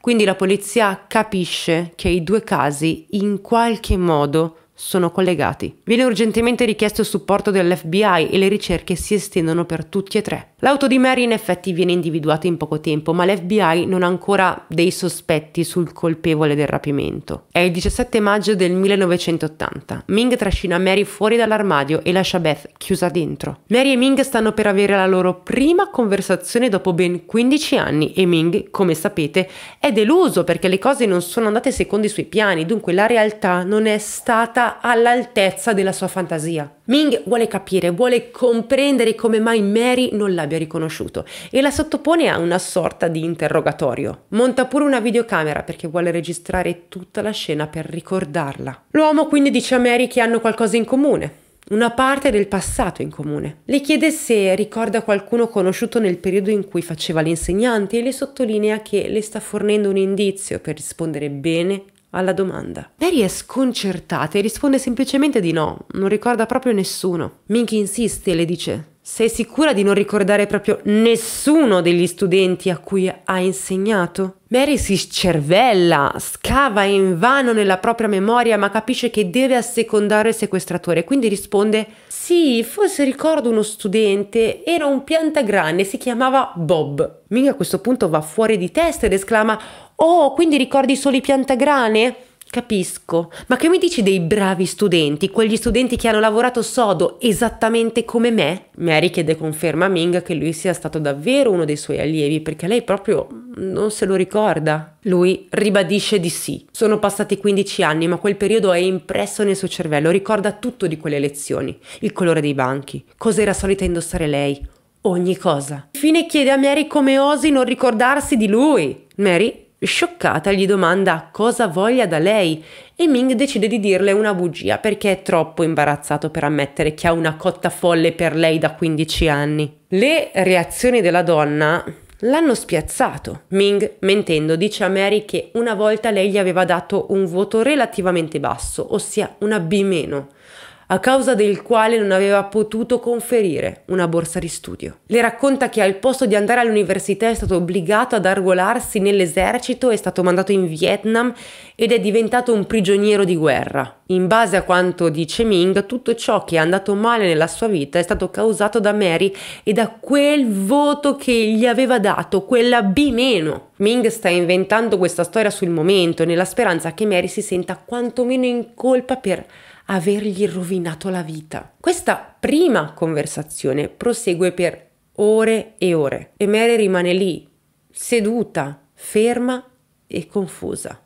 Quindi la polizia capisce che i due casi in qualche modo sono collegati. Viene urgentemente richiesto il supporto dell'FBI e le ricerche si estendono per tutti e tre. L'auto di Mary in effetti viene individuata in poco tempo, ma l'FBI non ha ancora dei sospetti sul colpevole del rapimento. È il 17 maggio del 1980. Ming trascina Mary fuori dall'armadio e lascia Beth chiusa dentro. Mary e Ming stanno per avere la loro prima conversazione dopo ben 15 anni e Ming, come sapete, è deluso perché le cose non sono andate secondo i suoi piani, dunque la realtà non è stata all'altezza della sua fantasia. Ming vuole capire, vuole comprendere come mai Mary non l'abbia riconosciuto e la sottopone a una sorta di interrogatorio. Monta pure una videocamera perché vuole registrare tutta la scena per ricordarla. L'uomo quindi dice a Mary che hanno qualcosa in comune, una parte del passato in comune. Le chiede se ricorda qualcuno conosciuto nel periodo in cui faceva l'insegnante e le sottolinea che le sta fornendo un indizio per rispondere bene alla domanda. Mary è sconcertata e risponde semplicemente di no, non ricorda proprio nessuno. Mink insiste e le dice sei sicura di non ricordare proprio nessuno degli studenti a cui hai insegnato? Mary si scervella, scava in vano nella propria memoria, ma capisce che deve assecondare il sequestratore, quindi risponde: Sì, forse ricordo uno studente, era un piantagrane, si chiamava Bob. Ming a questo punto va fuori di testa ed esclama: Oh, quindi ricordi solo i piantagrane? Capisco. Ma che mi dici dei bravi studenti, quegli studenti che hanno lavorato sodo esattamente come me? Mary chiede conferma a Ming che lui sia stato davvero uno dei suoi allievi perché lei proprio non se lo ricorda. Lui ribadisce di sì. Sono passati 15 anni, ma quel periodo è impresso nel suo cervello, ricorda tutto di quelle lezioni, il colore dei banchi, cosa era solita indossare lei, ogni cosa. Infine chiede a Mary come osi non ricordarsi di lui. Mary Scioccata gli domanda cosa voglia da lei e Ming decide di dirle una bugia perché è troppo imbarazzato per ammettere che ha una cotta folle per lei da 15 anni. Le reazioni della donna l'hanno spiazzato. Ming, mentendo, dice a Mary che una volta lei gli aveva dato un voto relativamente basso, ossia una B-, a causa del quale non aveva potuto conferire una borsa di studio. Le racconta che al posto di andare all'università è stato obbligato ad arruolarsi nell'esercito, è stato mandato in Vietnam ed è diventato un prigioniero di guerra. In base a quanto dice Ming, tutto ciò che è andato male nella sua vita è stato causato da Mary e da quel voto che gli aveva dato, quella B-. Ming sta inventando questa storia sul momento nella speranza che Mary si senta quantomeno in colpa per avergli rovinato la vita. Questa prima conversazione prosegue per ore e ore e Mary rimane lì, seduta, ferma e confusa.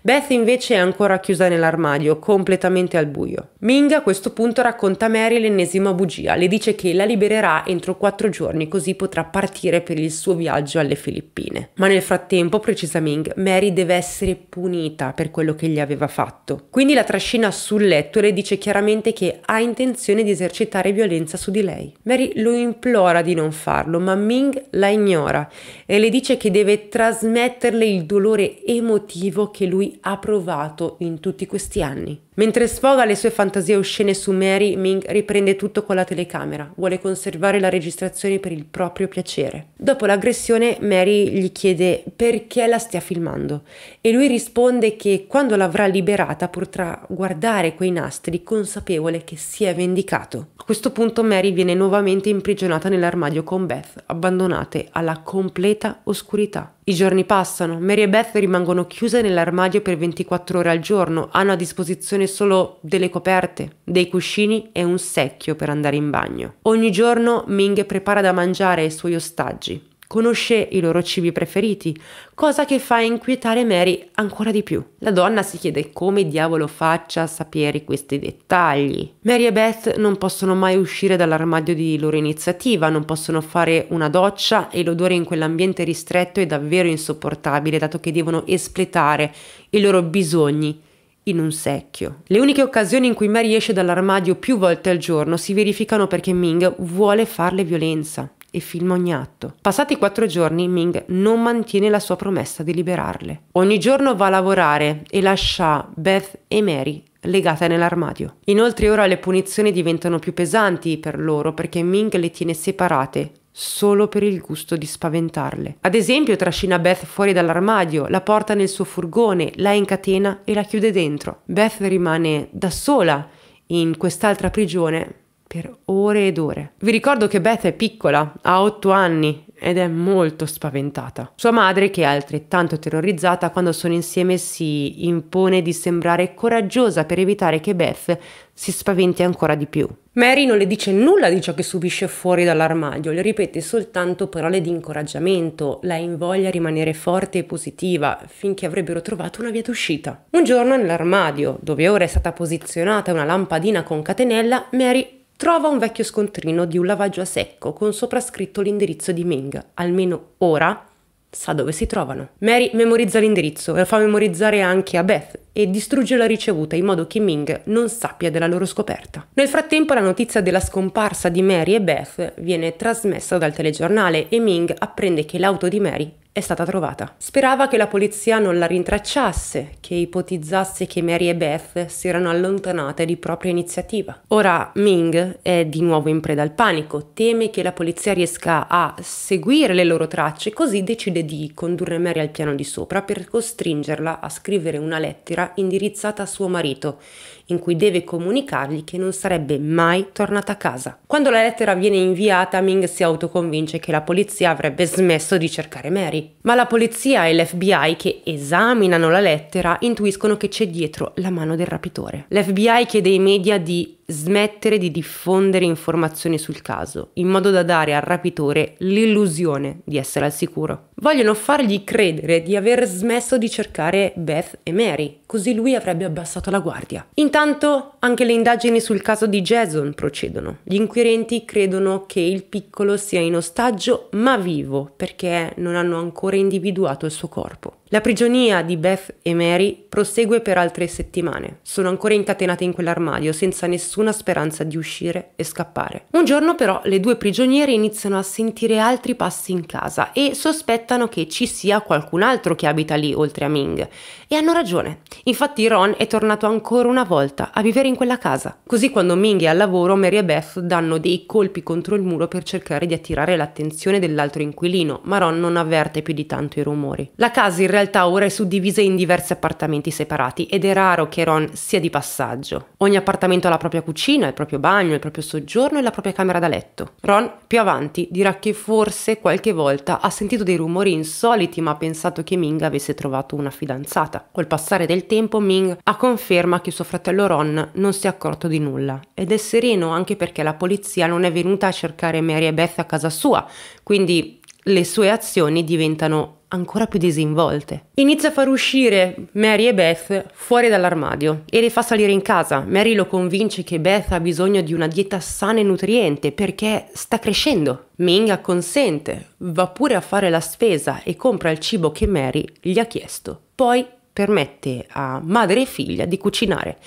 Beth invece è ancora chiusa nell'armadio, completamente al buio. Ming a questo punto racconta a Mary l'ennesima bugia, le dice che la libererà entro quattro giorni così potrà partire per il suo viaggio alle Filippine. Ma nel frattempo, precisa Ming, Mary deve essere punita per quello che gli aveva fatto. Quindi la trascina sul letto e le dice chiaramente che ha intenzione di esercitare violenza su di lei. Mary lo implora di non farlo, ma Ming la ignora e le dice che deve trasmetterle il dolore emotivo che lui ha provato in tutti questi anni. Mentre sfoga le sue fantasie oscene su Mary, Ming riprende tutto con la telecamera, vuole conservare la registrazione per il proprio piacere. Dopo l'aggressione, Mary gli chiede perché la stia filmando e lui risponde che quando l'avrà liberata potrà guardare quei nastri consapevole che si è vendicato. A questo punto Mary viene nuovamente imprigionata nell'armadio con Beth, abbandonate alla completa oscurità. I giorni passano, Mary e Beth rimangono chiuse nell'armadio per 24 ore al giorno, hanno a disposizione bisogno solo delle coperte, dei cuscini e un secchio per andare in bagno. Ogni giorno Ming prepara da mangiare ai suoi ostaggi, conosce i loro cibi preferiti, cosa che fa inquietare Mary ancora di più. La donna si chiede come diavolo faccia a sapere questi dettagli. Mary e Beth non possono mai uscire dall'armadio di loro iniziativa, non possono fare una doccia e l'odore in quell'ambiente ristretto è davvero insopportabile dato che devono espletare i loro bisogni in un secchio. Le uniche occasioni in cui Mary esce dall'armadio più volte al giorno si verificano perché Ming vuole farle violenza e filma ogni atto. Passati quattro giorni, Ming non mantiene la sua promessa di liberarle. Ogni giorno va a lavorare e lascia Beth e Mary legate nell'armadio. Inoltre ora le punizioni diventano più pesanti per loro perché Ming le tiene separate solo per il gusto di spaventarle. Ad esempio trascina Beth fuori dall'armadio, la porta nel suo furgone, la incatena e la chiude dentro. Beth rimane da sola in quest'altra prigione per ore ed ore. Vi ricordo che Beth è piccola, ha 8 anni ed è molto spaventata. Sua madre, che è altrettanto terrorizzata, quando sono insieme si impone di sembrare coraggiosa per evitare che Beth si spaventi ancora di più. Mary non le dice nulla di ciò che subisce fuori dall'armadio, le ripete soltanto parole di incoraggiamento, la invoglia a rimanere forte e positiva finché avrebbero trovato una via d'uscita. Un giorno nell'armadio, dove ora è stata posizionata una lampadina con catenella, Mary trova un vecchio scontrino di un lavaggio a secco con soprascritto l'indirizzo di Ming. Almeno ora sa dove si trovano. Mary memorizza l'indirizzo e lo fa memorizzare anche a Beth e distrugge la ricevuta in modo che Ming non sappia della loro scoperta. Nel frattempo la notizia della scomparsa di Mary e Beth viene trasmessa dal telegiornale e Ming apprende che l'auto di Mary è stata trovata. Sperava che la polizia non la rintracciasse, che ipotizzasse che Mary e Beth si erano allontanate di propria iniziativa. Ora Ming è di nuovo in preda al panico, teme che la polizia riesca a seguire le loro tracce, così decide di condurre Mary al piano di sopra per costringerla a scrivere una lettera indirizzata a suo marito, in cui deve comunicargli che non sarebbe mai tornata a casa. Quando la lettera viene inviata, Ming si autoconvince che la polizia avrebbe smesso di cercare Mary. Ma la polizia e l'FBI che esaminano la lettera intuiscono che c'è dietro la mano del rapitore. L'FBI chiede ai media di smettere di diffondere informazioni sul caso, in modo da dare al rapitore l'illusione di essere al sicuro. Vogliono fargli credere di aver smesso di cercare Beth e Mary, così lui avrebbe abbassato la guardia. Intanto Intanto anche le indagini sul caso di Jason procedono. Gli inquirenti credono che il piccolo sia in ostaggio ma vivo perché non hanno ancora individuato il suo corpo. La prigionia di Beth e Mary prosegue per altre settimane. Sono ancora incatenate in quell'armadio senza nessuna speranza di uscire e scappare. Un giorno però le due prigioniere iniziano a sentire altri passi in casa e sospettano che ci sia qualcun altro che abita lì oltre a Ming. E hanno ragione. Infatti Ron è tornato ancora una volta a vivere in quella casa. Così quando Ming è al lavoro, Mary e Beth danno dei colpi contro il muro per cercare di attirare l'attenzione dell'altro inquilino, ma Ron non avverte più di tanto i rumori. La casa in realtà ora è suddivisa in diversi appartamenti separati ed è raro che Ron sia di passaggio. Ogni appartamento ha la propria cucina, il proprio bagno, il proprio soggiorno e la propria camera da letto. Ron più avanti dirà che forse qualche volta ha sentito dei rumori insoliti ma ha pensato che Ming avesse trovato una fidanzata. Col passare del tempo Ming ha conferma che suo fratello Ron non si è accorto di nulla ed è sereno anche perché la polizia non è venuta a cercare Mary e Beth a casa sua, quindi le sue azioni diventano ancora più disinvolte. Inizia a far uscire Mary e Beth fuori dall'armadio e le fa salire in casa. Mary lo convince che Beth ha bisogno di una dieta sana e nutriente perché sta crescendo. Ming acconsente, va pure a fare la spesa e compra il cibo che Mary gli ha chiesto. Poi permette a madre e figlia di cucinare.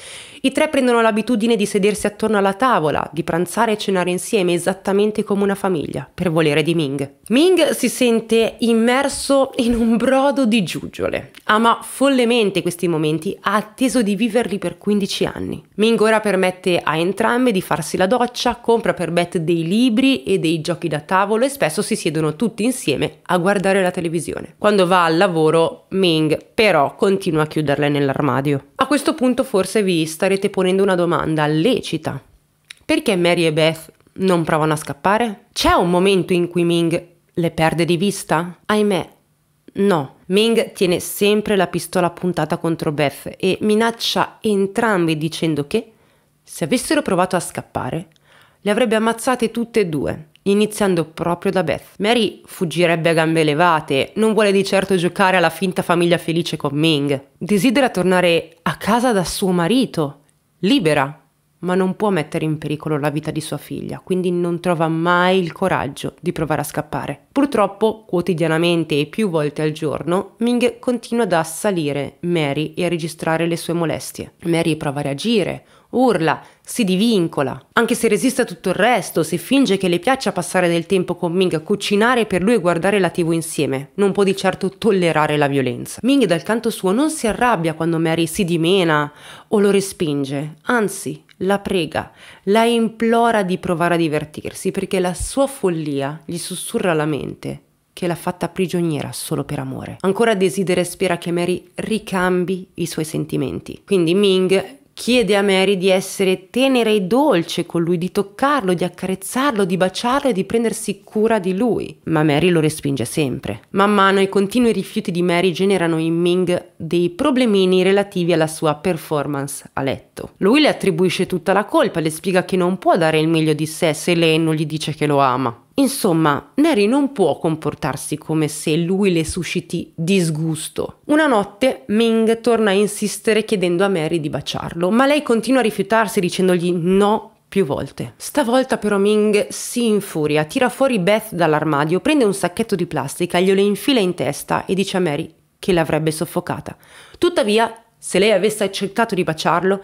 I tre prendono l'abitudine di sedersi attorno alla tavola, di pranzare e cenare insieme esattamente come una famiglia, per volere di Ming. Ming si sente immerso in un brodo di giuggiole. Ama follemente questi momenti, ha atteso di viverli per 15 anni. Ming ora permette a entrambe di farsi la doccia, compra per Beth dei libri e dei giochi da tavolo e spesso si siedono tutti insieme a guardare la televisione. Quando va al lavoro, Ming però continua continua a chiuderle nell'armadio. A questo punto forse vi starete ponendo una domanda lecita. Perché Mary e Beth non provano a scappare? C'è un momento in cui Ming le perde di vista? Ahimè, no. Ming tiene sempre la pistola puntata contro Beth e minaccia entrambi dicendo che, se avessero provato a scappare, le avrebbe ammazzate tutte e due, iniziando proprio da Beth. Mary fuggirebbe a gambe levate, non vuole di certo giocare alla finta famiglia felice con Ming. Desidera tornare a casa da suo marito, libera, ma non può mettere in pericolo la vita di sua figlia, quindi non trova mai il coraggio di provare a scappare. Purtroppo, quotidianamente e più volte al giorno, Ming continua ad assalire Mary e a registrare le sue molestie. Mary prova a reagire, urla, si divincola. Anche se resiste a tutto il resto, se finge che le piaccia passare del tempo con Ming a cucinare per lui e guardare la tv insieme, non può di certo tollerare la violenza. Ming dal canto suo non si arrabbia quando Mary si dimena o lo respinge, anzi la prega, la implora di provare a divertirsi perché la sua follia gli sussurra alla mente che l'ha fatta prigioniera solo per amore. Ancora desidera e spera che Mary ricambi i suoi sentimenti. Quindi Ming Chiede a Mary di essere tenera e dolce con lui, di toccarlo, di accarezzarlo, di baciarlo e di prendersi cura di lui, ma Mary lo respinge sempre. Man mano i continui rifiuti di Mary generano in Ming dei problemini relativi alla sua performance a letto. Lui le attribuisce tutta la colpa, le spiega che non può dare il meglio di sé se lei non gli dice che lo ama. Insomma, Neri non può comportarsi come se lui le susciti disgusto. Una notte Ming torna a insistere chiedendo a Mary di baciarlo, ma lei continua a rifiutarsi dicendogli no più volte. Stavolta però Ming si infuria, tira fuori Beth dall'armadio, prende un sacchetto di plastica, glielo infila in testa e dice a Mary che l'avrebbe soffocata. Tuttavia, se lei avesse accettato di baciarlo,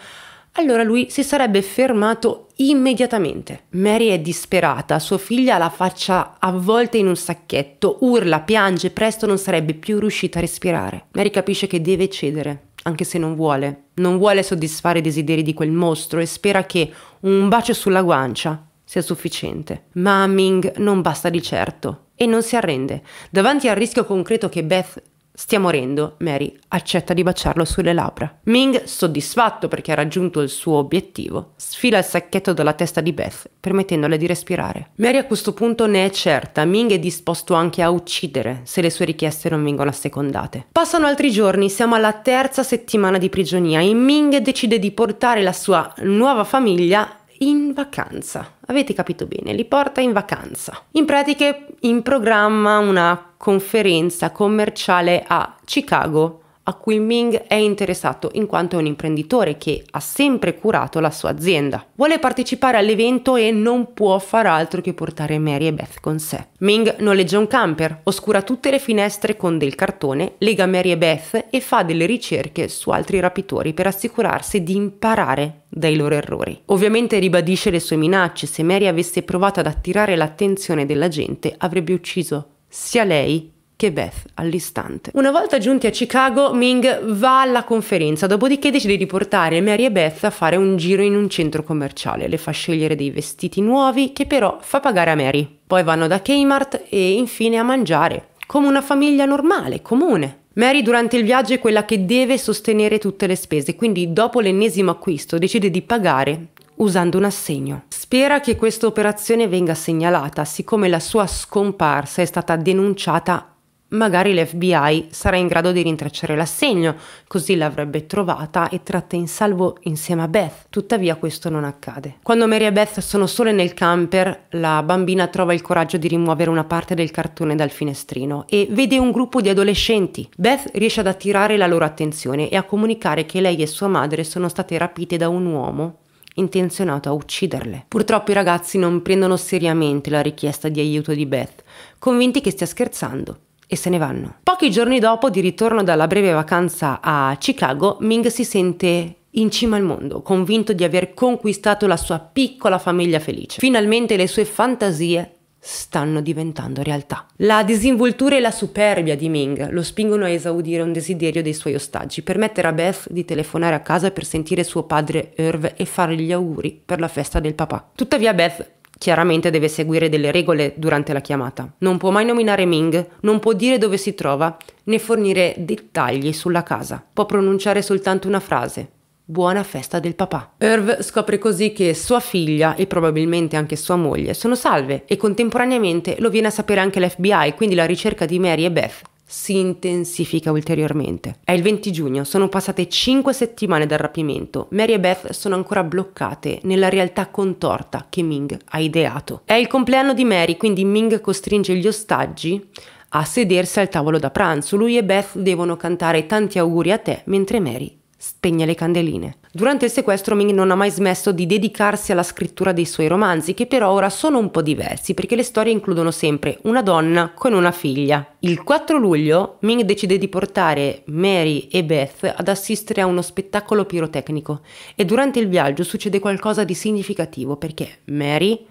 allora lui si sarebbe fermato immediatamente. Mary è disperata, sua figlia ha la faccia avvolta in un sacchetto, urla, piange, presto non sarebbe più riuscita a respirare. Mary capisce che deve cedere, anche se non vuole. Non vuole soddisfare i desideri di quel mostro e spera che un bacio sulla guancia sia sufficiente. Ma a Ming non basta di certo e non si arrende. Davanti al rischio concreto che Beth Stia morendo, Mary accetta di baciarlo sulle labbra. Ming, soddisfatto perché ha raggiunto il suo obiettivo, sfila il sacchetto dalla testa di Beth, permettendole di respirare. Mary a questo punto ne è certa, Ming è disposto anche a uccidere se le sue richieste non vengono assecondate. Passano altri giorni, siamo alla terza settimana di prigionia e Ming decide di portare la sua nuova famiglia in vacanza. Avete capito bene, li porta in vacanza. In pratica in programma una conferenza commerciale a Chicago a cui Ming è interessato in quanto è un imprenditore che ha sempre curato la sua azienda. Vuole partecipare all'evento e non può far altro che portare Mary e Beth con sé. Ming noleggia un camper, oscura tutte le finestre con del cartone, lega Mary e Beth e fa delle ricerche su altri rapitori per assicurarsi di imparare dai loro errori. Ovviamente ribadisce le sue minacce, se Mary avesse provato ad attirare l'attenzione della gente avrebbe ucciso sia lei che Beth all'istante. Una volta giunti a Chicago, Ming va alla conferenza, dopodiché decide di portare Mary e Beth a fare un giro in un centro commerciale. Le fa scegliere dei vestiti nuovi che però fa pagare a Mary. Poi vanno da Kmart e infine a mangiare, come una famiglia normale, comune. Mary durante il viaggio è quella che deve sostenere tutte le spese, quindi dopo l'ennesimo acquisto decide di pagare usando un assegno. Spera che questa operazione venga segnalata, siccome la sua scomparsa è stata denunciata magari l'FBI sarà in grado di rintracciare l'assegno, così l'avrebbe trovata e tratta in salvo insieme a Beth. Tuttavia questo non accade. Quando Mary e Beth sono sole nel camper, la bambina trova il coraggio di rimuovere una parte del cartone dal finestrino e vede un gruppo di adolescenti. Beth riesce ad attirare la loro attenzione e a comunicare che lei e sua madre sono state rapite da un uomo intenzionato a ucciderle. Purtroppo i ragazzi non prendono seriamente la richiesta di aiuto di Beth, convinti che stia scherzando e se ne vanno. Pochi giorni dopo, di ritorno dalla breve vacanza a Chicago, Ming si sente in cima al mondo, convinto di aver conquistato la sua piccola famiglia felice. Finalmente le sue fantasie stanno diventando realtà. La disinvoltura e la superbia di Ming lo spingono a esaudire un desiderio dei suoi ostaggi, permettere a Beth di telefonare a casa per sentire suo padre Irv e fargli gli auguri per la festa del papà. Tuttavia Beth Chiaramente deve seguire delle regole durante la chiamata. Non può mai nominare Ming, non può dire dove si trova, né fornire dettagli sulla casa. Può pronunciare soltanto una frase. Buona festa del papà. Irv scopre così che sua figlia e probabilmente anche sua moglie sono salve e contemporaneamente lo viene a sapere anche l'FBI, quindi la ricerca di Mary e Beth si intensifica ulteriormente. È il 20 giugno, sono passate 5 settimane dal rapimento. Mary e Beth sono ancora bloccate nella realtà contorta che Ming ha ideato. È il compleanno di Mary, quindi Ming costringe gli ostaggi a sedersi al tavolo da pranzo. Lui e Beth devono cantare tanti auguri a te mentre Mary spegne le candeline. Durante il sequestro Ming non ha mai smesso di dedicarsi alla scrittura dei suoi romanzi, che però ora sono un po' diversi perché le storie includono sempre una donna con una figlia. Il 4 luglio Ming decide di portare Mary e Beth ad assistere a uno spettacolo pirotecnico e durante il viaggio succede qualcosa di significativo perché Mary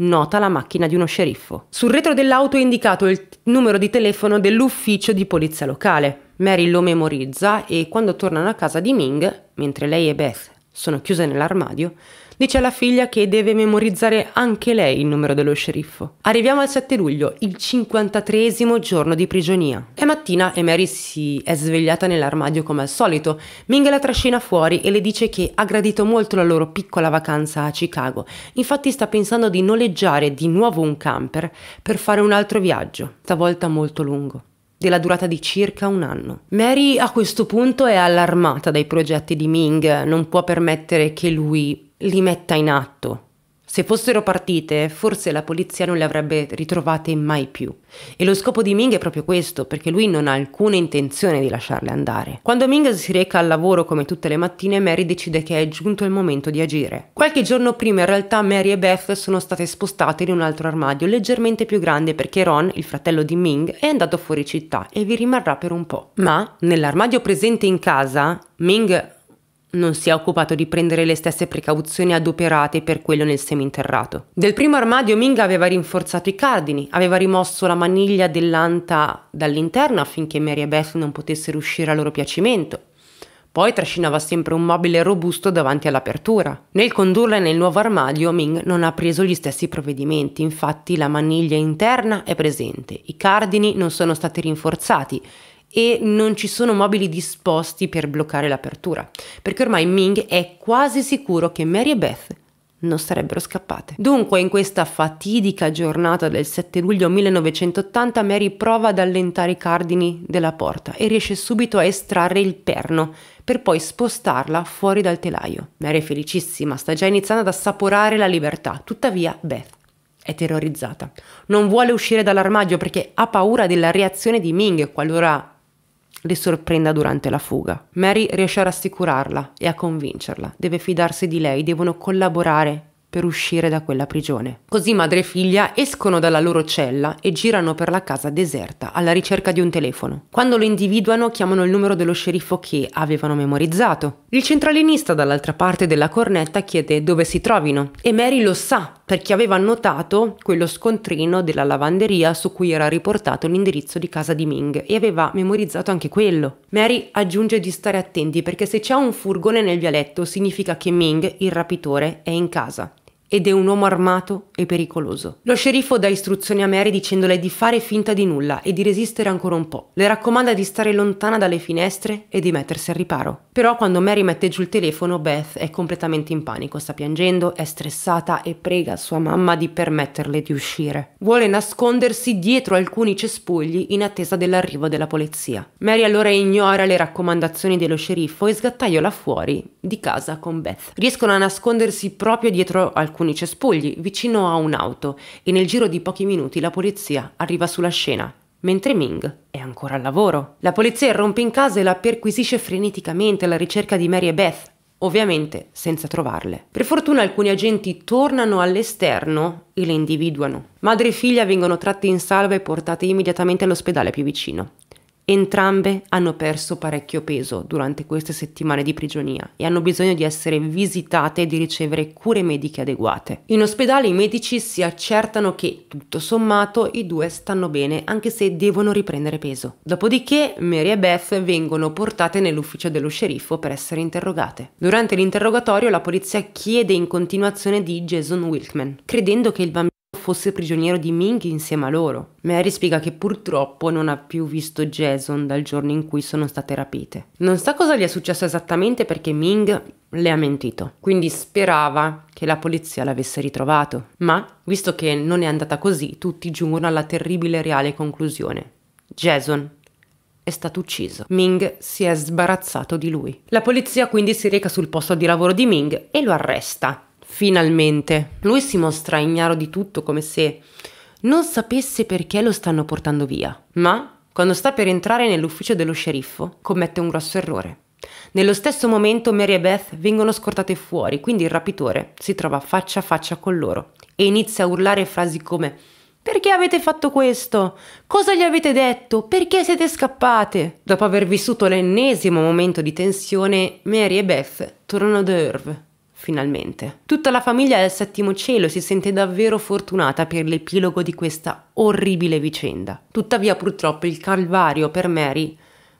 nota la macchina di uno sceriffo. Sul retro dell'auto è indicato il numero di telefono dell'ufficio di polizia locale. Mary lo memorizza e quando tornano a casa di Ming, mentre lei e Beth sono chiuse nell'armadio, dice alla figlia che deve memorizzare anche lei il numero dello sceriffo. Arriviamo al 7 luglio, il 53 giorno di prigionia. È mattina e Mary si è svegliata nell'armadio come al solito. Ming la trascina fuori e le dice che ha gradito molto la loro piccola vacanza a Chicago. Infatti sta pensando di noleggiare di nuovo un camper per fare un altro viaggio, stavolta molto lungo della durata di circa un anno. Mary a questo punto è allarmata dai progetti di Ming, non può permettere che lui li metta in atto. Se fossero partite, forse la polizia non le avrebbe ritrovate mai più. E lo scopo di Ming è proprio questo, perché lui non ha alcuna intenzione di lasciarle andare. Quando Ming si reca al lavoro come tutte le mattine, Mary decide che è giunto il momento di agire. Qualche giorno prima in realtà Mary e Beth sono state spostate in un altro armadio leggermente più grande perché Ron, il fratello di Ming, è andato fuori città e vi rimarrà per un po'. Ma nell'armadio presente in casa, Ming non si è occupato di prendere le stesse precauzioni adoperate per quello nel seminterrato. Del primo armadio Ming aveva rinforzato i cardini, aveva rimosso la maniglia dell'anta dall'interno affinché Mary e Beth non potessero uscire a loro piacimento. Poi trascinava sempre un mobile robusto davanti all'apertura. Nel condurla nel nuovo armadio, Ming non ha preso gli stessi provvedimenti, infatti la maniglia interna è presente, i cardini non sono stati rinforzati e non ci sono mobili disposti per bloccare l'apertura, perché ormai Ming è quasi sicuro che Mary e Beth non sarebbero scappate. Dunque, in questa fatidica giornata del 7 luglio 1980, Mary prova ad allentare i cardini della porta e riesce subito a estrarre il perno per poi spostarla fuori dal telaio. Mary è felicissima, sta già iniziando ad assaporare la libertà. Tuttavia, Beth è terrorizzata. Non vuole uscire dall'armadio perché ha paura della reazione di Ming qualora li sorprenda durante la fuga. Mary riesce a rassicurarla e a convincerla. Deve fidarsi di lei, devono collaborare per uscire da quella prigione. Così madre e figlia escono dalla loro cella e girano per la casa deserta alla ricerca di un telefono. Quando lo individuano chiamano il numero dello sceriffo che avevano memorizzato. Il centralinista dall'altra parte della cornetta chiede dove si trovino e Mary lo sa perché aveva notato quello scontrino della lavanderia su cui era riportato l'indirizzo di casa di Ming e aveva memorizzato anche quello. Mary aggiunge di stare attenti perché se c'è un furgone nel vialetto significa che Ming, il rapitore, è in casa ed è un uomo armato e pericoloso. Lo sceriffo dà istruzioni a Mary dicendole di fare finta di nulla e di resistere ancora un po'. Le raccomanda di stare lontana dalle finestre e di mettersi al riparo. Però quando Mary mette giù il telefono, Beth è completamente in panico, sta piangendo, è stressata e prega sua mamma di permetterle di uscire. Vuole nascondersi dietro alcuni cespugli in attesa dell'arrivo della polizia. Mary allora ignora le raccomandazioni dello sceriffo e sgattaiola fuori di casa con Beth. Riescono a nascondersi proprio dietro alcuni alcuni cespugli vicino a un'auto e nel giro di pochi minuti la polizia arriva sulla scena mentre Ming è ancora al lavoro. La polizia irrompe in casa e la perquisisce freneticamente alla ricerca di Mary e Beth, ovviamente senza trovarle. Per fortuna alcuni agenti tornano all'esterno e le individuano. Madre e figlia vengono tratte in salvo e portate immediatamente all'ospedale più vicino. Entrambe hanno perso parecchio peso durante queste settimane di prigionia e hanno bisogno di essere visitate e di ricevere cure mediche adeguate. In ospedale i medici si accertano che, tutto sommato, i due stanno bene anche se devono riprendere peso. Dopodiché Mary e Beth vengono portate nell'ufficio dello sceriffo per essere interrogate. Durante l'interrogatorio la polizia chiede in continuazione di Jason Wilkman, credendo che il bambino fosse prigioniero di Ming insieme a loro. Mary spiega che purtroppo non ha più visto Jason dal giorno in cui sono state rapite. Non sa cosa gli è successo esattamente perché Ming le ha mentito, quindi sperava che la polizia l'avesse ritrovato. Ma, visto che non è andata così, tutti giungono alla terribile reale conclusione. Jason è stato ucciso. Ming si è sbarazzato di lui. La polizia quindi si reca sul posto di lavoro di Ming e lo arresta Finalmente. Lui si mostra ignaro di tutto come se non sapesse perché lo stanno portando via. Ma quando sta per entrare nell'ufficio dello sceriffo commette un grosso errore. Nello stesso momento Mary e Beth vengono scortate fuori, quindi il rapitore si trova faccia a faccia con loro e inizia a urlare frasi come perché avete fatto questo? Cosa gli avete detto? Perché siete scappate? Dopo aver vissuto l'ennesimo momento di tensione, Mary e Beth tornano ad Irv, finalmente. Tutta la famiglia è al settimo cielo e si sente davvero fortunata per l'epilogo di questa orribile vicenda. Tuttavia purtroppo il calvario per Mary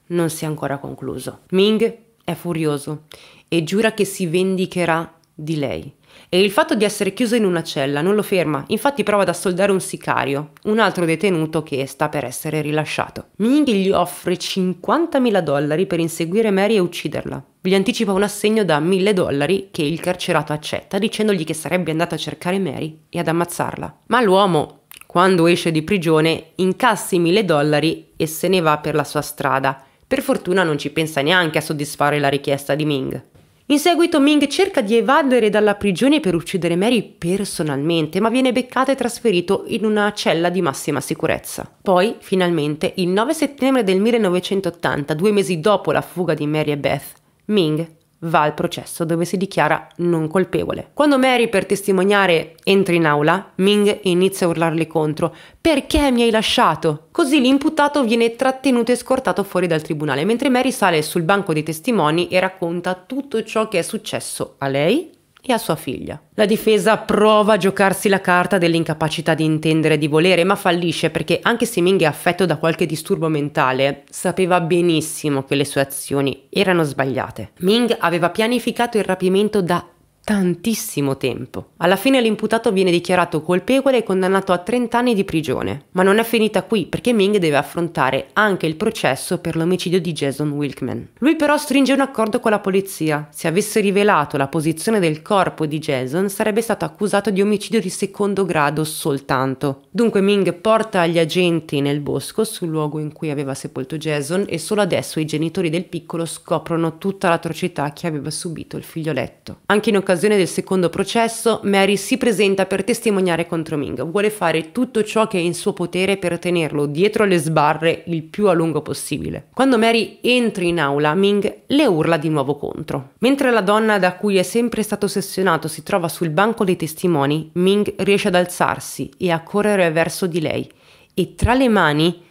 non si è ancora concluso. Ming è furioso e giura che si vendicherà di lei. E il fatto di essere chiuso in una cella non lo ferma, infatti prova ad assoldare un sicario, un altro detenuto che sta per essere rilasciato. Ming gli offre 50.000 dollari per inseguire Mary e ucciderla. Gli anticipa un assegno da 1.000 dollari che il carcerato accetta dicendogli che sarebbe andato a cercare Mary e ad ammazzarla. Ma l'uomo, quando esce di prigione, incassa i 1.000 dollari e se ne va per la sua strada. Per fortuna non ci pensa neanche a soddisfare la richiesta di Ming. In seguito Ming cerca di evadere dalla prigione per uccidere Mary personalmente, ma viene beccato e trasferito in una cella di massima sicurezza. Poi, finalmente, il 9 settembre del 1980, due mesi dopo la fuga di Mary e Beth, Ming va al processo dove si dichiara non colpevole. Quando Mary per testimoniare entra in aula, Ming inizia a urlarle contro perché mi hai lasciato? Così l'imputato viene trattenuto e scortato fuori dal tribunale, mentre Mary sale sul banco dei testimoni e racconta tutto ciò che è successo a lei e a sua figlia. La difesa prova a giocarsi la carta dell'incapacità di intendere e di volere, ma fallisce perché anche se Ming è affetto da qualche disturbo mentale, sapeva benissimo che le sue azioni erano sbagliate. Ming aveva pianificato il rapimento da tantissimo tempo. Alla fine l'imputato viene dichiarato colpevole e condannato a 30 anni di prigione. Ma non è finita qui perché Ming deve affrontare anche il processo per l'omicidio di Jason Wilkman. Lui però stringe un accordo con la polizia. Se avesse rivelato la posizione del corpo di Jason sarebbe stato accusato di omicidio di secondo grado soltanto. Dunque Ming porta gli agenti nel bosco sul luogo in cui aveva sepolto Jason e solo adesso i genitori del piccolo scoprono tutta l'atrocità che aveva subito il figlioletto. Anche in occasione occasione del secondo processo, Mary si presenta per testimoniare contro Ming. Vuole fare tutto ciò che è in suo potere per tenerlo dietro le sbarre il più a lungo possibile. Quando Mary entra in aula, Ming le urla di nuovo contro. Mentre la donna da cui è sempre stato ossessionato si trova sul banco dei testimoni, Ming riesce ad alzarsi e a correre verso di lei e tra le mani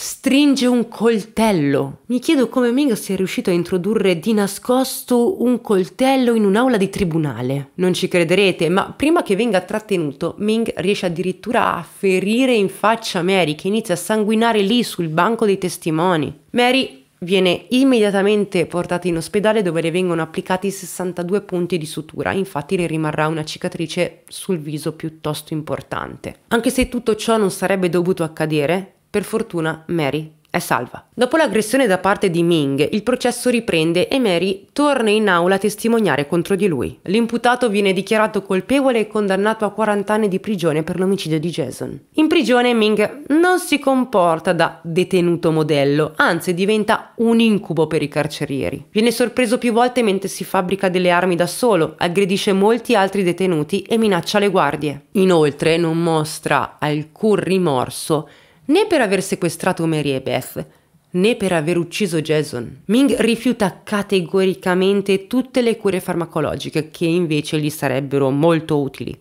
stringe un coltello. Mi chiedo come Ming sia riuscito a introdurre di nascosto un coltello in un'aula di tribunale. Non ci crederete, ma prima che venga trattenuto, Ming riesce addirittura a ferire in faccia Mary, che inizia a sanguinare lì sul banco dei testimoni. Mary viene immediatamente portata in ospedale dove le vengono applicati 62 punti di sutura, infatti le rimarrà una cicatrice sul viso piuttosto importante. Anche se tutto ciò non sarebbe dovuto accadere, per fortuna Mary è salva. Dopo l'aggressione da parte di Ming, il processo riprende e Mary torna in aula a testimoniare contro di lui. L'imputato viene dichiarato colpevole e condannato a 40 anni di prigione per l'omicidio di Jason. In prigione Ming non si comporta da detenuto modello, anzi diventa un incubo per i carcerieri. Viene sorpreso più volte mentre si fabbrica delle armi da solo, aggredisce molti altri detenuti e minaccia le guardie. Inoltre non mostra alcun rimorso né per aver sequestrato Mary e Beth, né per aver ucciso Jason. Ming rifiuta categoricamente tutte le cure farmacologiche che invece gli sarebbero molto utili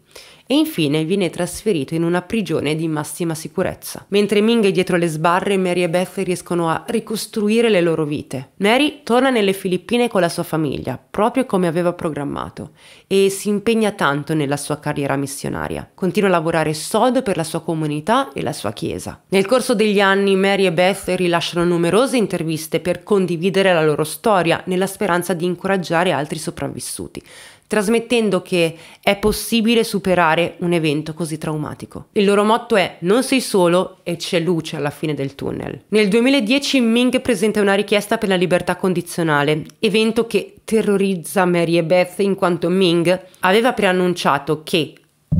e infine viene trasferito in una prigione di massima sicurezza. Mentre Ming è dietro le sbarre, Mary e Beth riescono a ricostruire le loro vite. Mary torna nelle Filippine con la sua famiglia, proprio come aveva programmato, e si impegna tanto nella sua carriera missionaria. Continua a lavorare sodo per la sua comunità e la sua chiesa. Nel corso degli anni Mary e Beth rilasciano numerose interviste per condividere la loro storia nella speranza di incoraggiare altri sopravvissuti trasmettendo che è possibile superare un evento così traumatico. Il loro motto è non sei solo e c'è luce alla fine del tunnel. Nel 2010 Ming presenta una richiesta per la libertà condizionale, evento che terrorizza Mary e Beth in quanto Ming aveva preannunciato che,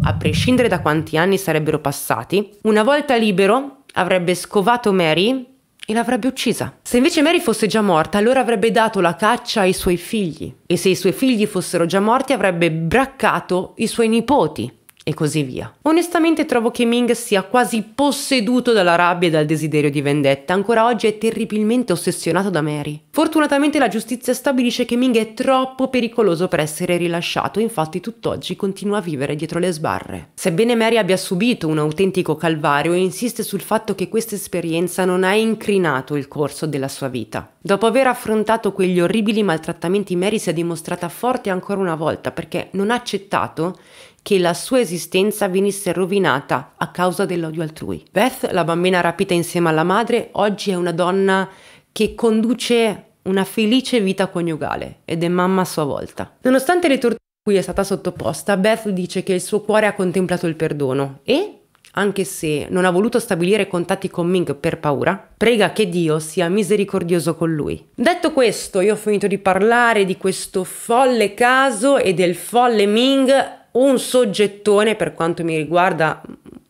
a prescindere da quanti anni sarebbero passati, una volta libero avrebbe scovato Mary e l'avrebbe uccisa. Se invece Mary fosse già morta, allora avrebbe dato la caccia ai suoi figli. E se i suoi figli fossero già morti, avrebbe braccato i suoi nipoti e così via. Onestamente trovo che Ming sia quasi posseduto dalla rabbia e dal desiderio di vendetta, ancora oggi è terribilmente ossessionato da Mary. Fortunatamente la giustizia stabilisce che Ming è troppo pericoloso per essere rilasciato, infatti tutt'oggi continua a vivere dietro le sbarre. Sebbene Mary abbia subito un autentico calvario, insiste sul fatto che questa esperienza non ha incrinato il corso della sua vita. Dopo aver affrontato quegli orribili maltrattamenti, Mary si è dimostrata forte ancora una volta perché non ha accettato che la sua esistenza venisse rovinata a causa dell'odio altrui. Beth, la bambina rapita insieme alla madre, oggi è una donna che conduce una felice vita coniugale ed è mamma a sua volta. Nonostante le torture a cui è stata sottoposta, Beth dice che il suo cuore ha contemplato il perdono e, anche se non ha voluto stabilire contatti con Ming per paura, prega che Dio sia misericordioso con lui. Detto questo, io ho finito di parlare di questo folle caso e del folle Ming un soggettone per quanto mi riguarda,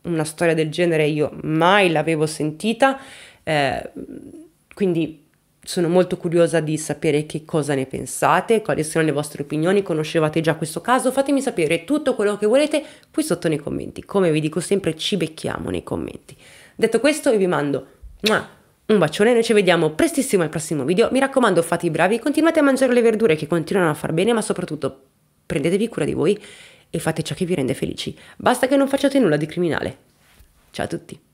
una storia del genere io mai l'avevo sentita, eh, quindi sono molto curiosa di sapere che cosa ne pensate, quali sono le vostre opinioni, conoscevate già questo caso, fatemi sapere tutto quello che volete qui sotto nei commenti, come vi dico sempre ci becchiamo nei commenti. Detto questo vi mando un bacione, noi ci vediamo prestissimo al prossimo video, mi raccomando fate i bravi, continuate a mangiare le verdure che continuano a far bene, ma soprattutto prendetevi cura di voi e fate ciò che vi rende felici, basta che non facciate nulla di criminale. Ciao a tutti!